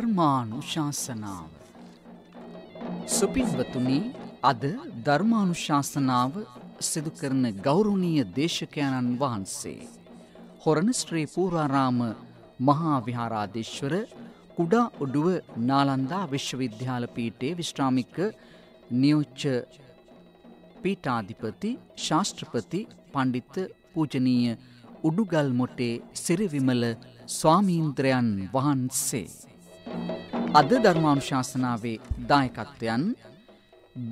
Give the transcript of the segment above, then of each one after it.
ධර්මානුශාසනාව. සුපින්වතුනි අද ධර්මානුශාසනාව සිදු කරන ගෞරවනීය දේශකයන්න් වහන්සේ හොරණ ශ්‍රී පූර්වාරාම මහා විහාරාධීශවර කුඩා ඔඩුව නාලන්දා විශ්වවිද්‍යාල පීඨයේ විශ්‍රාමික නියෝජ්‍ය පීඨාධිපති ශාස්ත්‍රපති පඬිත් පූජනීය උඩුගල් මොටේ සිරිවිමල ස්වාමීන්ද්‍රයන් වහන්සේ අද ධර්මානුශාසනාවේ දායකත්වයන්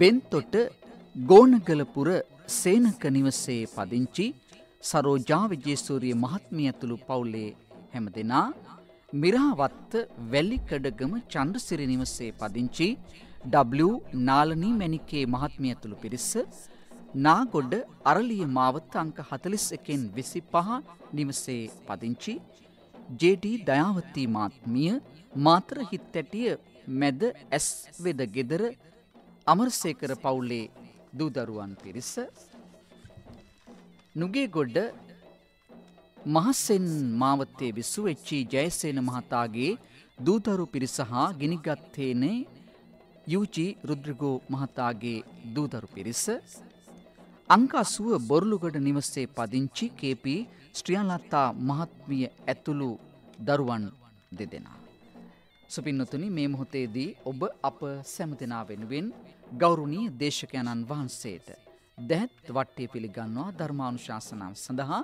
බෙන්තොට ගෝනගලපුර සේනක නිවසේ පදිංචි සරෝජා විජේසූරිය මහත්මිය ඇතුළු පවුලේ හැමදෙනා මිරාවත්ත වැල්ලිකඩගම චන්ද්‍රසිරි නිවසේ පදිංචි W නාලනී මැණිකේ මහත්මිය ඇතුළු පිරිස නාගොඩ අරලිය මාවත අංක 41කින් 25 නිවසේ පදිංචි JD දයාවති මාත්මිය මාතර හිත්තැටිය මැද ඇස් වෙද ගෙදර අමරසේකර පවුලේ දූදරුවන් පිරිස නුගේගොඩ මහසෙන් මාවතේ විසුවෙච්චී ජයසේන මහතාගේ දූතරු පිරිස හා ගිනිගත්තේනේ යුජි රුද්‍රගෝ මහතාගේ දූතරු පිරිස අංකාසුව බොරලුගඩ නිවසේ පදිංචි කේපී ශ්‍රියලතා මහත්මිය ඇතුළු දරුවන් දෙදෙනා. සුපින්නතුනි මේ මොහොතේදී ඔබ අප සැමදෙනා වෙනුවෙන් ගෞරුණී දේශකයණන් වහන්සේට දැත් වට්ටය පිළිගන්නවා ධර්මානුශාසනාව සඳහා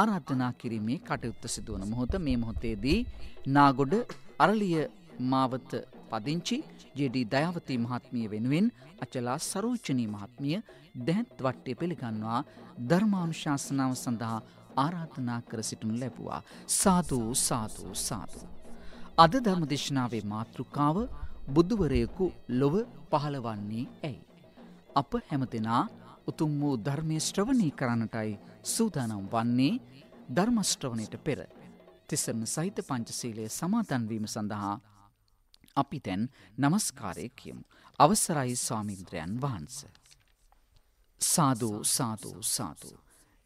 ආරාධනා කිරීමේ කටයුත්ත සිදුවන මොහොත මේ මොහොතේදී නාගොඩ අරලිය මාවත පදිංචි ජෙඩී දයාවතී මහත්මිය වෙනුවෙන් අචලා සරෝචනී මහත්මිය දැත් වට්ටය පිළිගන්නවා ධර්මානුශාසනාව සඳහා ආරාධනා කර සිටුන් ලැබුවා සාධූ සාධූ සාධූ. අද ධර්මදේශනාවේ මාතෘකාව බුදුවරයෙකු ලොව පහළවන්නේ ඇයි. අප හැමදෙනා උතුම් වූ ධර්මය ශ්‍රවණී කරන්නටයි සූදානම් වන්නේ ධර්මශ්‍රවණයට පෙර. තිසරණ සහිත පංචසීලය සමාතන්වීම සඳහා අපි තැන් නමස්කාරය කියමු. අවසරයි ස්වාමින්ද්‍රයන් වහන්ස. සාධූ සාධූ සාධූ.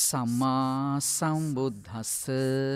සම්මා සම්බුද්ධස්ස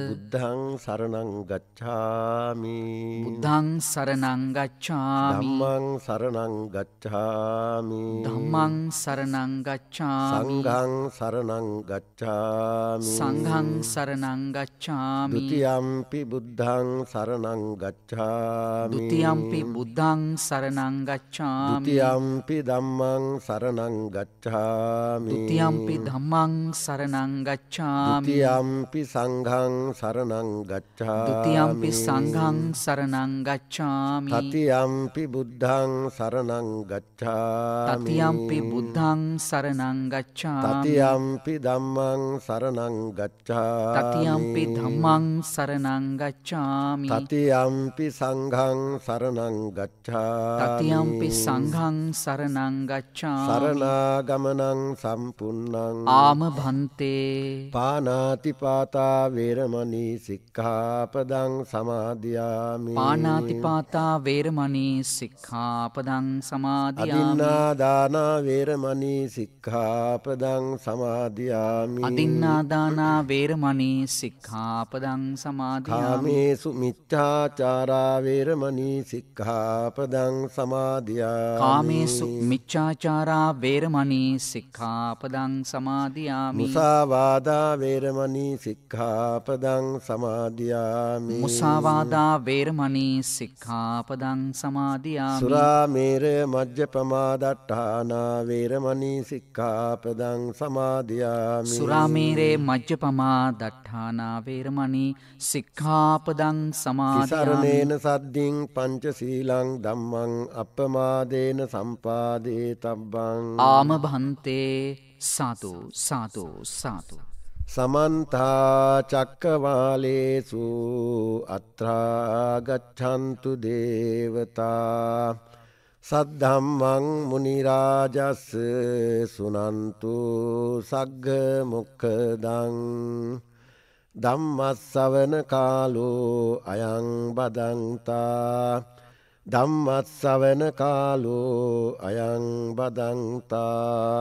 බුද්ධං සරණං ගච්ඡාමි බුද්ධං සරණං ගච්ඡාමි ධම්මං සරණං ගච්ඡාමි ධම්මං සරණං ගච්ඡාමි සංඝං සරණං ගච්ඡාමි සංඝං සරණං ගච්ඡාමි ဒ ුතියම්පි බුද්ධං සරණං ගච්ඡාමි ဒ ුතියම්පි බුද්ධං සරණං ගච්ඡාමි ဒ ුතියම්පි ධම්මං සරණං ගච්ඡාමි ဒ උතියම්පි ධම්මං සරණං සරණං ගච්ඡාමි ဒ ුතියම්පි සංඝං සරණං ගච්ඡාමි ဒ ුතියම්පි සංඝං සරණං ගච්ඡාමි තතියම්පි බුද්ධං සරණං ගච්ඡාමි තතියම්පි බුද්ධං සරණං ගච්ඡාමි තතියම්පි ධම්මං සරණං ගච්ඡාමි තතියම්පි ධම්මං සරණං ගච්ඡාමි තතියම්පි සංඝං සරණං ගච්ඡාමි තතියම්පි සංඝං සරණං ගච්ඡාමි සරණාගමනං සම්පුන්නං ආම භන්ත වත්තේ පානාතිපාතා වේරමණී සික්ඛාපදං සමාදියාමි පානාතිපාතා වේරමණී සික්ඛාපදං සමාදියාමි අදින්නා දාන වේරමණී සික්ඛාපදං සමාදියාමි අදින්නා දාන වේරමණී සික්ඛාපදං සමාදියාමි කාමේසු මිච්ඡාචාරා වේරමණී සික්ඛාපදං සමාදියාමි කාමේසු මිච්ඡාචාරා වේරමණී සික්ඛාපදං සමාදියාමි මුසා මුසාවාදා වේරමණී සික්ඛාපදං සමාදියාමි මුසාවාදා වේරමණී සික්ඛාපදං සමාදියාමි සුරාමේර මජ්ජපමාදට්ඨානා වේරමණී සික්ඛාපදං සමාදියාමි සුරාමේරේ මජ්ජපමා දට්ඨානා වේරමණී සික්ඛාපදං සමාදියාමි සරණේන සද්දින් පංච සීලං ධම්මං අප්පමාදේන සම්පාදේ තබ්බං ආම භන්තේ සාතු සාතු සාතු. සමන්තාචක්කවාලේසු අත්‍රාගච්ඡන්තු දේවතා සද්ධම්මං මනිරාජස්ස සුනන්තු සග්ග මොක්කදං දම්මත්සවන කාලෝ අයං බදන්තා දම්මත්සවන කාලෝ අයං බදන්තා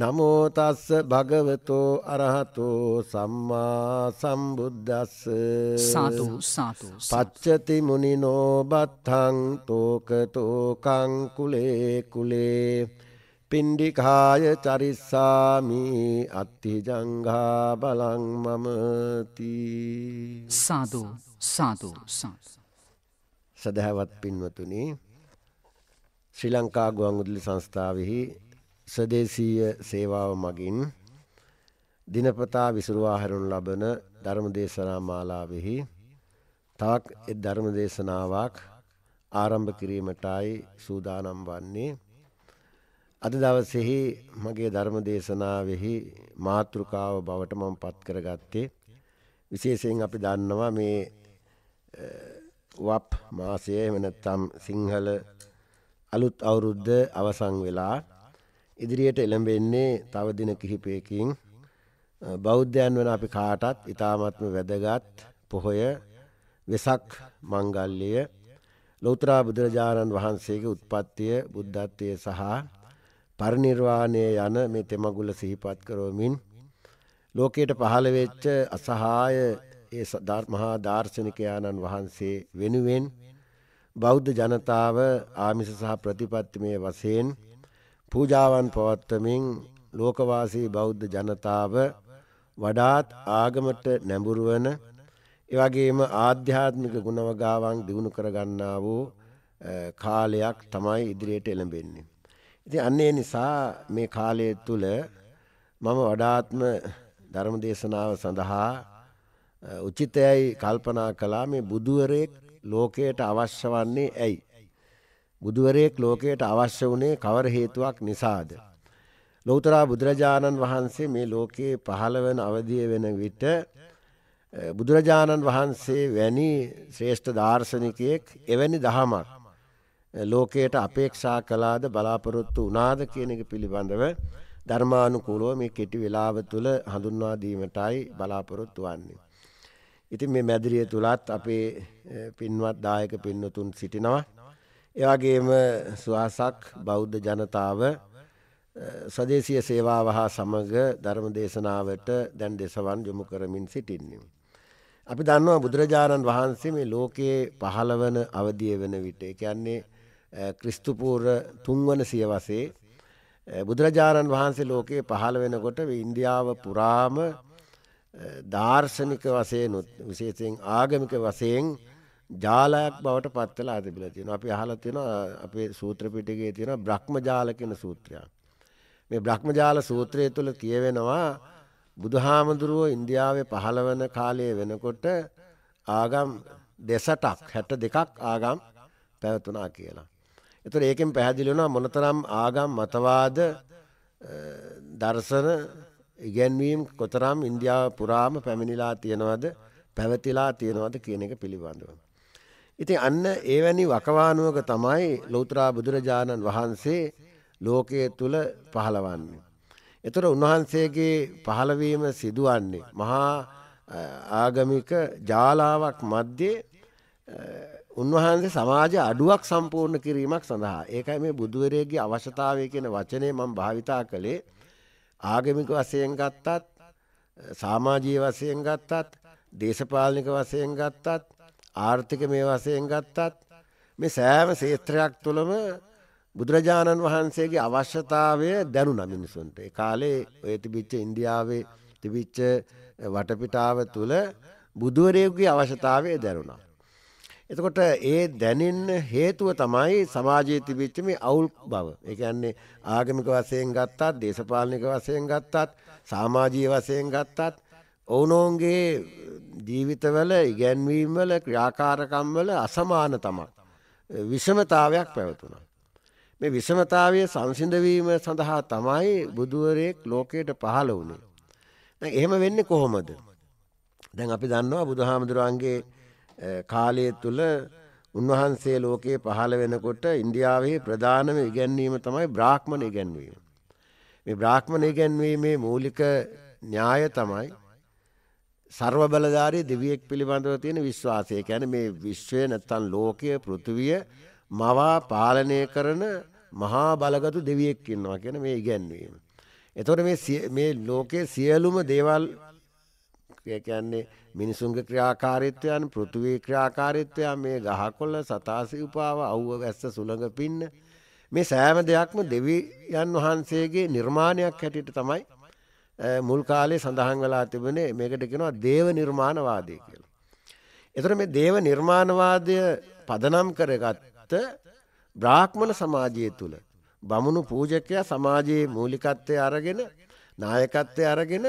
නමෝ තස්ස භගවතෝ අරහතෝ සම්මා සම්බුද්දස්ස සාතු සාතු පච්චති මුනිනෝ බත්තං තෝක තෝකං කුලේ කුලේ පින්ඩිකාය චරිස්සාමි අත්ති ජංඝා බලං මමති සාදු සාදු සාදු සදහවත් පින්වතුනි ශ්‍රී ලංකා ගුවන්විදුලි සංස්ථාවෙහි ස්වදේශීය සේවාව මගින් දිනපතා විසුරුවා හැරුණු ලබන ධර්මදේශනා මාලාවෙහි තවත් එක් ධර්මදේශනාවක් ආරම්භ කිරීමටයි සූදානම් වන්නේ අද දවසෙහි මගේ ධර්මදේශනාවෙහි මාතෘකාව බවට මම පත් කරගත්තේ විශේෂයෙන් අපි දන්නවා මේ වප් මාසය එහෙම නැත්නම් සිංහල අලුත් අවුරුද්ද අවසන් වෙලා ඉදිරියට එළඹෙන්නේ තව දින කිහිපයකින් බෞද්ධයන් වන අපි කාටත් ඉතාමත්ම වැදගත් පොහොය වෙසක් මංගල්ලය ලෞතරා බුදුරජාණන් වහන්සේගේ උත්පත්තිය බුද්ධත්වය සහ පරිනිර්වාණය යන මේ තෙමගුල සිහිපත් කරෝමින් ලෝකයට පහළ වෙච්ච අසහාය ඒ මහා දාර්ශනිකයාණන් වහන්සේ වෙනුවෙන් බෞද්ධ ජනතාව ආමිස සහ ප්‍රතිපත්තිමය වශයෙන් පූජාවන් පවත්වමින් ලෝකවාසී බෞද්ධ ජනතාව වඩාත් ආගමට නැඹුරු වන එවැගේම ආධ්‍යාත්මික ගුණවගාවන් දිනු කරගන්නා වූ කාලයක් තමයි ඉදිරියට එළඹෙන්නේ. ඉතින් අන්න ඒ නිසා මේ කාලය තුල මම වඩාත්ම ධර්ම දේශනාව සඳහා උචිතයයි කල්පනා කළා මේ බුදුවරේ ලෝකයට අවශ්‍ය වන්නේ ඇයි බුදුවරයෙක් ලෝකයට අවශ්‍ය වුණේ කවර හේතුවක් නිසාද? ලෞතර බුදුරජාණන් වහන්සේ මේ ලෝකයේ පහළ වෙන අවධිය වෙන විට බුදුරජාණන් වහන්සේ වැනි ශ්‍රේෂ්ඨ දාර්ශනිකයෙක් එවැනි දහමක් ලෝකයට අපේක්ෂා කළාද බලාපොරොත්තු වුණාද කියන එක පිළිබඳව ධර්මානුකූලව මේ කෙටි වේලාව තුළ හඳුන්වා දීමටයි බලාපොරොත්තු වෙන්නේ. ඉතින් මේ මැදිරිය තුලත් අපේ පින්වත් දායක පින්නතුන් සිටිනවා. ඒ වගේම සුවාසක් බෞද්ධ ජනතාව සදේශීය සේවාව හා සමග ධර්ම දේශනාවට දැන් දේශවන් යොමු කරමින් සිටින්නේ. අපි දන්නවා බුදුරජාණන් වහන්සේ මේ ලෝකයේ පහළවන අවධිය වෙන විට ඒ කියන්නේ ක්‍රිස්තුපූර්ව තුන්වන සියවසේ බුදුරජාණන් වහන්සේ ලෝකයේ පහළ වෙනකොට ඉන්දියාව පුරාම දාර්ශනික වශයෙන් විශේෂයෙන් ආගමික වශයෙන් ජාලයක් බවට පත් වෙලා තිබිලා තියෙනවා. අපි අහලා තියෙනවා අපේ සූත්‍ර පිටකයේ තියෙන බ්‍රහ්ම ජාල කියන සූත්‍රයක්. මේ බ්‍රහ්ම ජාල සූත්‍රය තුල කියවෙනවා බුදුහාමුදුරුවෝ ඉන්දියාවේ පහළ වෙන කාලයේ වෙනකොට ආගම් දෙසටක් 62ක් ආගම් පැවතුණා කියලා. ඒතර ඒකෙන් පැහැදිලි වෙනවා මොනතරම් ආගම් මතවාද දර්ශන ඉගැන්වීම් කොතරම් ඉන්දියාව පුරාම පැමිණිලා තියෙනවද පැවතිලා තියෙනවද කියන එක පිළිබඳව. ඉතින් අන්න ඒවැනි වකවානුවක තමයි ලෞතරා බුදුරජාණන් වහන්සේ ලෝකයේ තුල පහළවන්නේ. එතකොට උන්වහන්සේගේ පහළවීම සිදුවන්නේ මහා ආගමික ජාලාවක් මැද්දේ උන්වහන්සේ සමාජ අඩුවක් සම්පූර්ණ කිරීමක් සඳහා. ඒකයි මේ බුදුවරයෙගේ අවශ්‍යතාවය කියන වචනේ මම භාවිතා කළේ. ආගමික වශයෙන් ගත්තත් සමාජීය වශයෙන් ගත්තත් දේශපාලනික වශයෙන් ගත්තත් ආර්ථික මේ වශයෙන් ගත්තත් මේ සෑම ශේත්‍රයක් තුළම බුදුරජාණන් වහන්සේගේ අවශ්‍යතාවය දැනුණා මිනිසුන්ට. ඒ කාලේ ඔය තිබිච්ච ඉන්දියාවේ තිබිච්ච වටපිටාව තුළ බුදුවරයෙකුගේ අවශ්‍යතාවය දැනුණා. එතකොට ඒ දැනෙන්න හේතුව තමයි සමාජයේ තිබිච්ච මේ අවුල් බව. ඒ කියන්නේ ආගමික වශයෙන් ගත්තත්, දේශපාලනික වශයෙන් ගත්තත්, සමාජීය වශයෙන් ගත්තත් ඔවුනෝන්ගේ ජීවිතවල ඉගැන්වීම්වල ක්‍රියාකාරකම්වල අසමාන තමක්. විෂමතාවයක් පැවතුන. මේ විෂමතාවය සංසිඳවීම සඳහා තමයි බුදුවරයෙක් ලෝකයට පහළ වුණේ. එහෙම වෙන්නේ කොහොමද. දැන් අපි දන්නවා බුදුහාමුදුරුවන්ගේ කාලය තුළ උන්වහන්සේ ලෝකයේ පහළ වෙනකොට ඉන්දියාවේ ප්‍රධානම ඉගැන්වීම තමයි බ්‍රාහ්මණ ඉගැන්වීම. මේ බ්‍රාහ්මණ ඉගැන්වීමේ මූලික න්‍යාය තමයි සර්ව බලධාරී දෙවියෙක් පිළිබඳව තියෙන විශ්වාසය. ඒ කියන්නේ මේ විශ්වය නැත්තම් ලෝකය, පෘථිවිය මවා පාලනය කරන මහා බලගතු දෙවියෙක් ඉන්නවා කියන මේ ඉගැන්වීම. එතකොට මේ මේ ලෝකයේ සියලුම දේවල් කියන්නේ මිනිසුන්ගේ ක්‍රියාකාරීත්වයන්, පෘථිවියේ ක්‍රියාකාරීත්වයන්, මේ ගහකොළ, සතාසිව්පාව, අවුව වැස්ස සුළඟ පින්න මේ සෑම දෙයක්ම දෙවියන් වහන්සේගේ නිර්මාණයක් හැටියට තමයි මුල් කාලේ සඳහන් වෙලා තිබුණේ මේකට කියනවා දේව නිර්මාණවාදය කියලා. එතකොට මේ දේව නිර්මාණවාදය පදනම් කරගත්ත බ්‍රාහ්මණ සමාජය තුල බමුණු පූජකයා සමාජයේ මූලිකත්වය අරගෙන නායකත්වය අරගෙන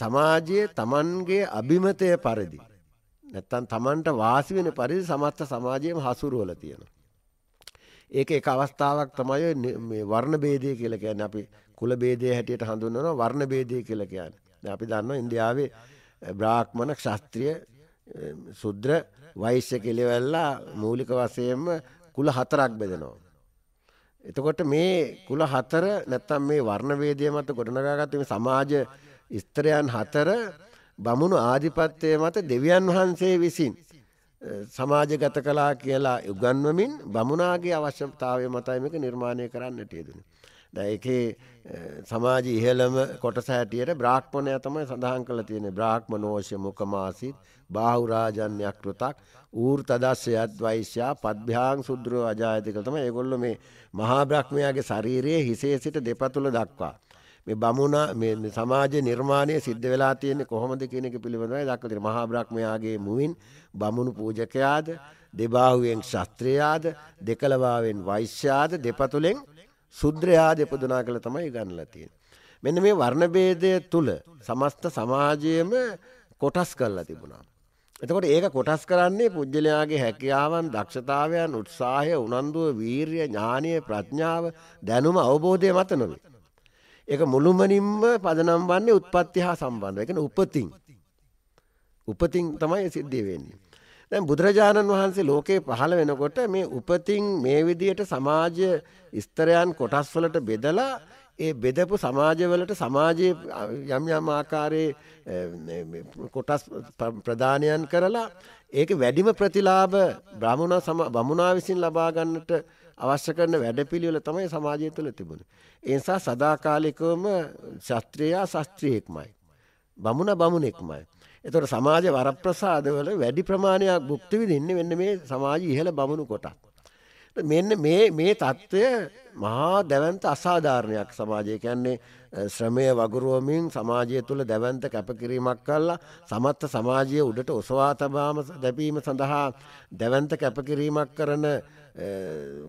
සමාජයේ Tamanගේ අභිමතය පරිදි නැත්තම් Tamanට වාසි වෙන පරිදි සමස්ත සමාජයම හසුරුවලා තියෙනවා. ඒක එක අවස්ථාවක් තමයි මේ වර්ණ ભેදය කියලා කියන්නේ අපි කුල ભેදයේ හැටියට හඳුන්වනවා වර්ණ ભેදය කියලා කියන්නේ. දැන් අපි දන්නවා ඉන්දියාවේ බ්‍රාහ්මණ, ක්ෂත්‍රිය, ශුද්‍ර, වෛශ්‍ය කෙලෙවල්ලා මූලික වශයෙන්ම කුල හතරක් බෙදෙනවා. එතකොට මේ කුල හතර නැත්තම් මේ වර්ණ ભેදය මත ගොඩනගාගත්ත මේ සමාජ ස්ත්‍රයන් හතර බමුණු ආධිපත්‍යය මත දෙවියන් වහන්සේ විසින් සමාජගත කලා කියලා උගන්වමින් බමුණාගේ අවශ්‍යතාවය මතයි මේක නිර්මාණය කරන්නට යෙදුනේ. දැයිකේ සමාජ ඉහළම කොටස හැටියට බ්‍රාහ්මණය තමයි සඳහන් කළ තියෙන බ්‍රාහ්මණෝෂ්‍ය මුකමාසිත් බාහුරාජන්‍යයක් කෘතක් ඌර්තදස්සයත් වෛශ්‍යා පද්භ්‍යාං සුද්‍රෝ අජායති කළ තමයි ඒගොල්ලෝ මේ මහා බ්‍රහ්මයාගේ ශරීරයේ හිසේ සිට දෙපතුල දක්වා මේ බමුණ මේ සමාජ නිර්මාණය සිද්ධ වෙලා තියෙන්නේ කොහොමද කියන එක පිළිබඳවයි දක්වලා තියෙන්නේ මහා බ්‍රහ්මයාගේ මුවින් බමුණු පූජකයාද දෙබාහුවෙන් ශාස්ත්‍රයාද දෙකලභාවෙන් වෛශ්‍යාද දෙපතුලෙන් ශුද්‍රයාද උපදුනා කියලා තමයි ගන්නලා තියෙන්නේ. මෙන්න මේ වර්ණ ભેදය තුල සමස්ත සමාජයේම කොටස් කරලා තිබුණා. එතකොට ඒක කොටස් කරන්නේ පුජ්‍යලයාගේ හැකියාවන්, දක්ෂතාවයන්, උත්සාහය, උනන්දුව, වීරිය, ඥානය, ප්‍රඥාව, දැනුම, අවබෝධය මත නොවේ. ඒක මුළුමනින්ම පදනම් වන්නේ උත්පත්ති හා සම්බන්ධව. ඒ කියන්නේ උපතින්. උපතින් තමයි සිද්ධ වෙන්නේ. දැන් බුදුරජාණන් වහන්සේ ලෝකේ පහළ වෙනකොට මේ උපතින් මේ විදියට සමාජ ස්තරයන් කොටස් වලට බෙදලා ඒ බෙදපු සමාජවලට සමාජයේ යම් යම් ආකාරයේ කොටස් ප්‍රදානයන් කරලා ඒක වැඩිම ප්‍රතිලාභ බ්‍රාහ්මණ සම බමුණා විසින් ලබා ගන්නට අවශ්‍ය කරන වැඩපිළිවෙල තමයි සමාජය තුළ තිබුණේ. ඒ නිසා සදාකාලිකවම ශාත්‍රීය ශාස්ත්‍රීයෙක්මයි. බමුණ බමුණෙක්මයි. එතකොට සමාජ වරප්‍රසාදවල වැඩි ප්‍රමාණයක් භුක්ති විඳින්නේ මෙන්න මේ සමාජ ඉහළ බමුණු කොටස්. මෙන්න මේ මේ தত্ত্বය මහා දැවන්ත අසාධාරණයක් සමාජය කියන්නේ ශ්‍රමය වගුරුවමින් සමාජය තුළ දැවන්ත කැපකිරීමක් කළා සමත්ත සමාජය උඩට ඔසවා තබාම දැපීම සඳහා දැවන්ත කැපකිරීමක් කරන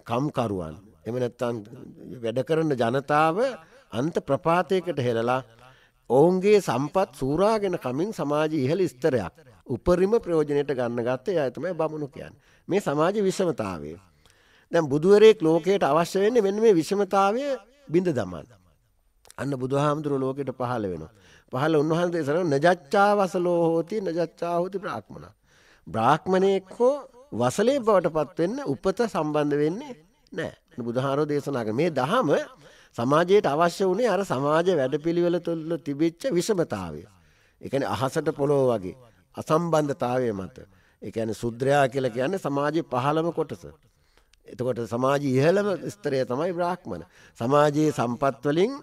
කම්කරුවන් එම නැත්තම් වැඩ කරන ජනතාව අන්ත ප්‍රපාතයකට හෙළලා ඔවුන්ගේ සම්පත් සූරාගෙන කමින් සමාජ ඉහළ ස්තරයක් උපරිම ප්‍රයෝජනයට ගන්න ගත්තේ ඇතමයි බමුණු කියන් මේ සමාජ විෂමතාවය. දැම් බුදුවරෙක් ලෝකයට අවශ්‍ය වෙන්නේ මෙන්න මේ විෂමතාවය බිඳ දමන්න. අන්න බුදුහාමුදුරු ලෝකෙට පහල වෙනවා. පහල උන්වහන්සේ සර නජච්චා වසලෝ හෝති නජච්චා හෝති බ්‍රාහ්මණ. බ්‍රාහ්මණයෙක් හෝ වසලේ බවට පත්වෙන්න උපත සම්බන්ධ වෙන්නේ නෑ බුදුහාරෝ දේශනාක මේ දහම සමාජයට අවශ්‍ය වුණේ අර සමාජ වැඩපිළිවෙල තුළ තිබිච්ච විෂමතාවය. ඒ කියන්නේ අහසට පොළොව වගේ අසම්බන්ධතාවය මත. ඒ කියන්නේ සුද්‍රයා කියලා කියන්නේ සමාජයේ පහළම කොටස. එතකොට සමාජයේ ඉහළම ස්තරය තමයි බ්‍රාහ්මණ. සමාජයේ සම්පත් වලින්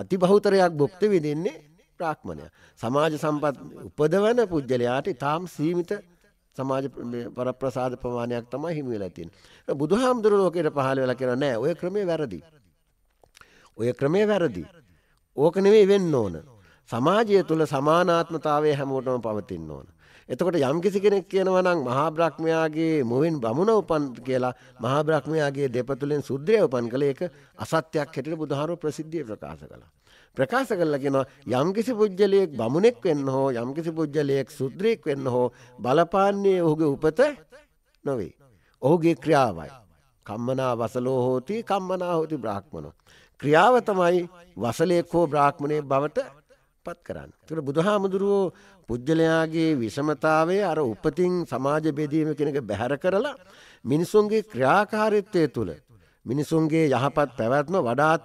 අතිබහුතරයක් භුක්ති විඳින්නේ බ්‍රාහ්මණයා. සමාජ සම්පත් උපදවන පුජ්‍යලයාට ඊටාම් සීමිත සමාජ පරප්‍රසාද ප්‍රමාණයක් තමයි හිමි වෙලා තියෙන්නේ. බුදුහාමුදුරුවෝ ලෝකයට පහළ වෙලා කියනවා නෑ ඔය ක්‍රමේ වැරදි. ඔය ක්‍රමය වැරදි. ඕක නෙවෙයි වෙන්න ඕන. සමාජය තුළ සමානාත්මතාවය හැමෝටම පවතින්න ඕන. එතකොට යම්කිසි කෙනෙක් කියනවා නම් මහා බ්‍රහ්මයාගේ මොහෙන් බමුණ උපන් කියලා මහා බ්‍රහ්මයාගේ දෙපතුලෙන් සුද්ධය උපන් කළ ඒක අසත්‍යයක් හැටියට බුදුහාරෝ ප්‍රසිද්ධිය ප්‍රකාශ කළා. ප්‍රකාශ කළා කියනවා යම්කිසි පුජ්‍යලයක් බමුණෙක් වෙන්න හෝ යම්කිසි පුජ්‍යලයක් සුද්ධයෙක් වෙන්න හෝ බලපාන්නේ ඔහුගේ උපත නොවේ. ඔහුගේ ක්‍රියාවයි. කම්මනා වසලෝ හෝති කම්මනා හෝති බ්‍රාහ්මනෝ ක්‍රියාව තමයි වසලේක හෝ බ්‍රාහ්මණය බවට පත් කරන්න. ඒකට බුදුහාමුදුරුවෝ පුජ්‍යලයාගේ විෂමතාවයේ අර උපතින් සමාජ බෙදීම කෙනක බැහැර කරලා මිනිසුන්ගේ ක්‍රියාකාරීත්වය තුළ මිනිසුන්ගේ යහපත් පැවැත්ම වඩාත්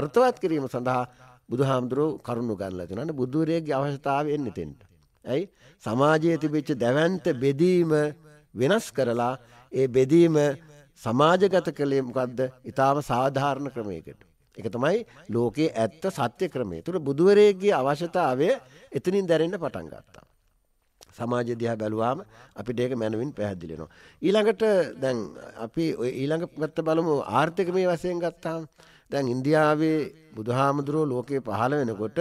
අර්ථවත් කිරීම සඳහා බුදුහාමුදුරුවෝ කරුණු ගන්නලා තියෙනවා. බුදුරේගේ අවශ්‍යතාවය එන්නේ තෙන්ට. ඇයි සමාජයේ තිබිච්ච දැවැන්ත බෙදීම වෙනස් කරලා ඒ බෙදීම සමාජගත කළේ මොකද්ද? ඊටාම සාධාරණ ක්‍රමයකට. ඒක තමයි ලෝකයේ ඇත්ත සත්‍ය ක්‍රමය. ඒතර බුදුවරයෙක්ගේ අවශ්‍යතාවය එතනින් දැනෙන්න පටන් ගත්තා. සමාජය දිහා බැලුවාම අපිට ඒක මනවින් පැහැදිලි වෙනවා. ඊළඟට දැන් අපි ඊළඟ පැත්ත බලමු ආර්ථික මේ වශයෙන් ගත්තාම දැන් ඉන්දියාවේ බුදුහාමුදුරුව ලෝකේ පහළ වෙනකොට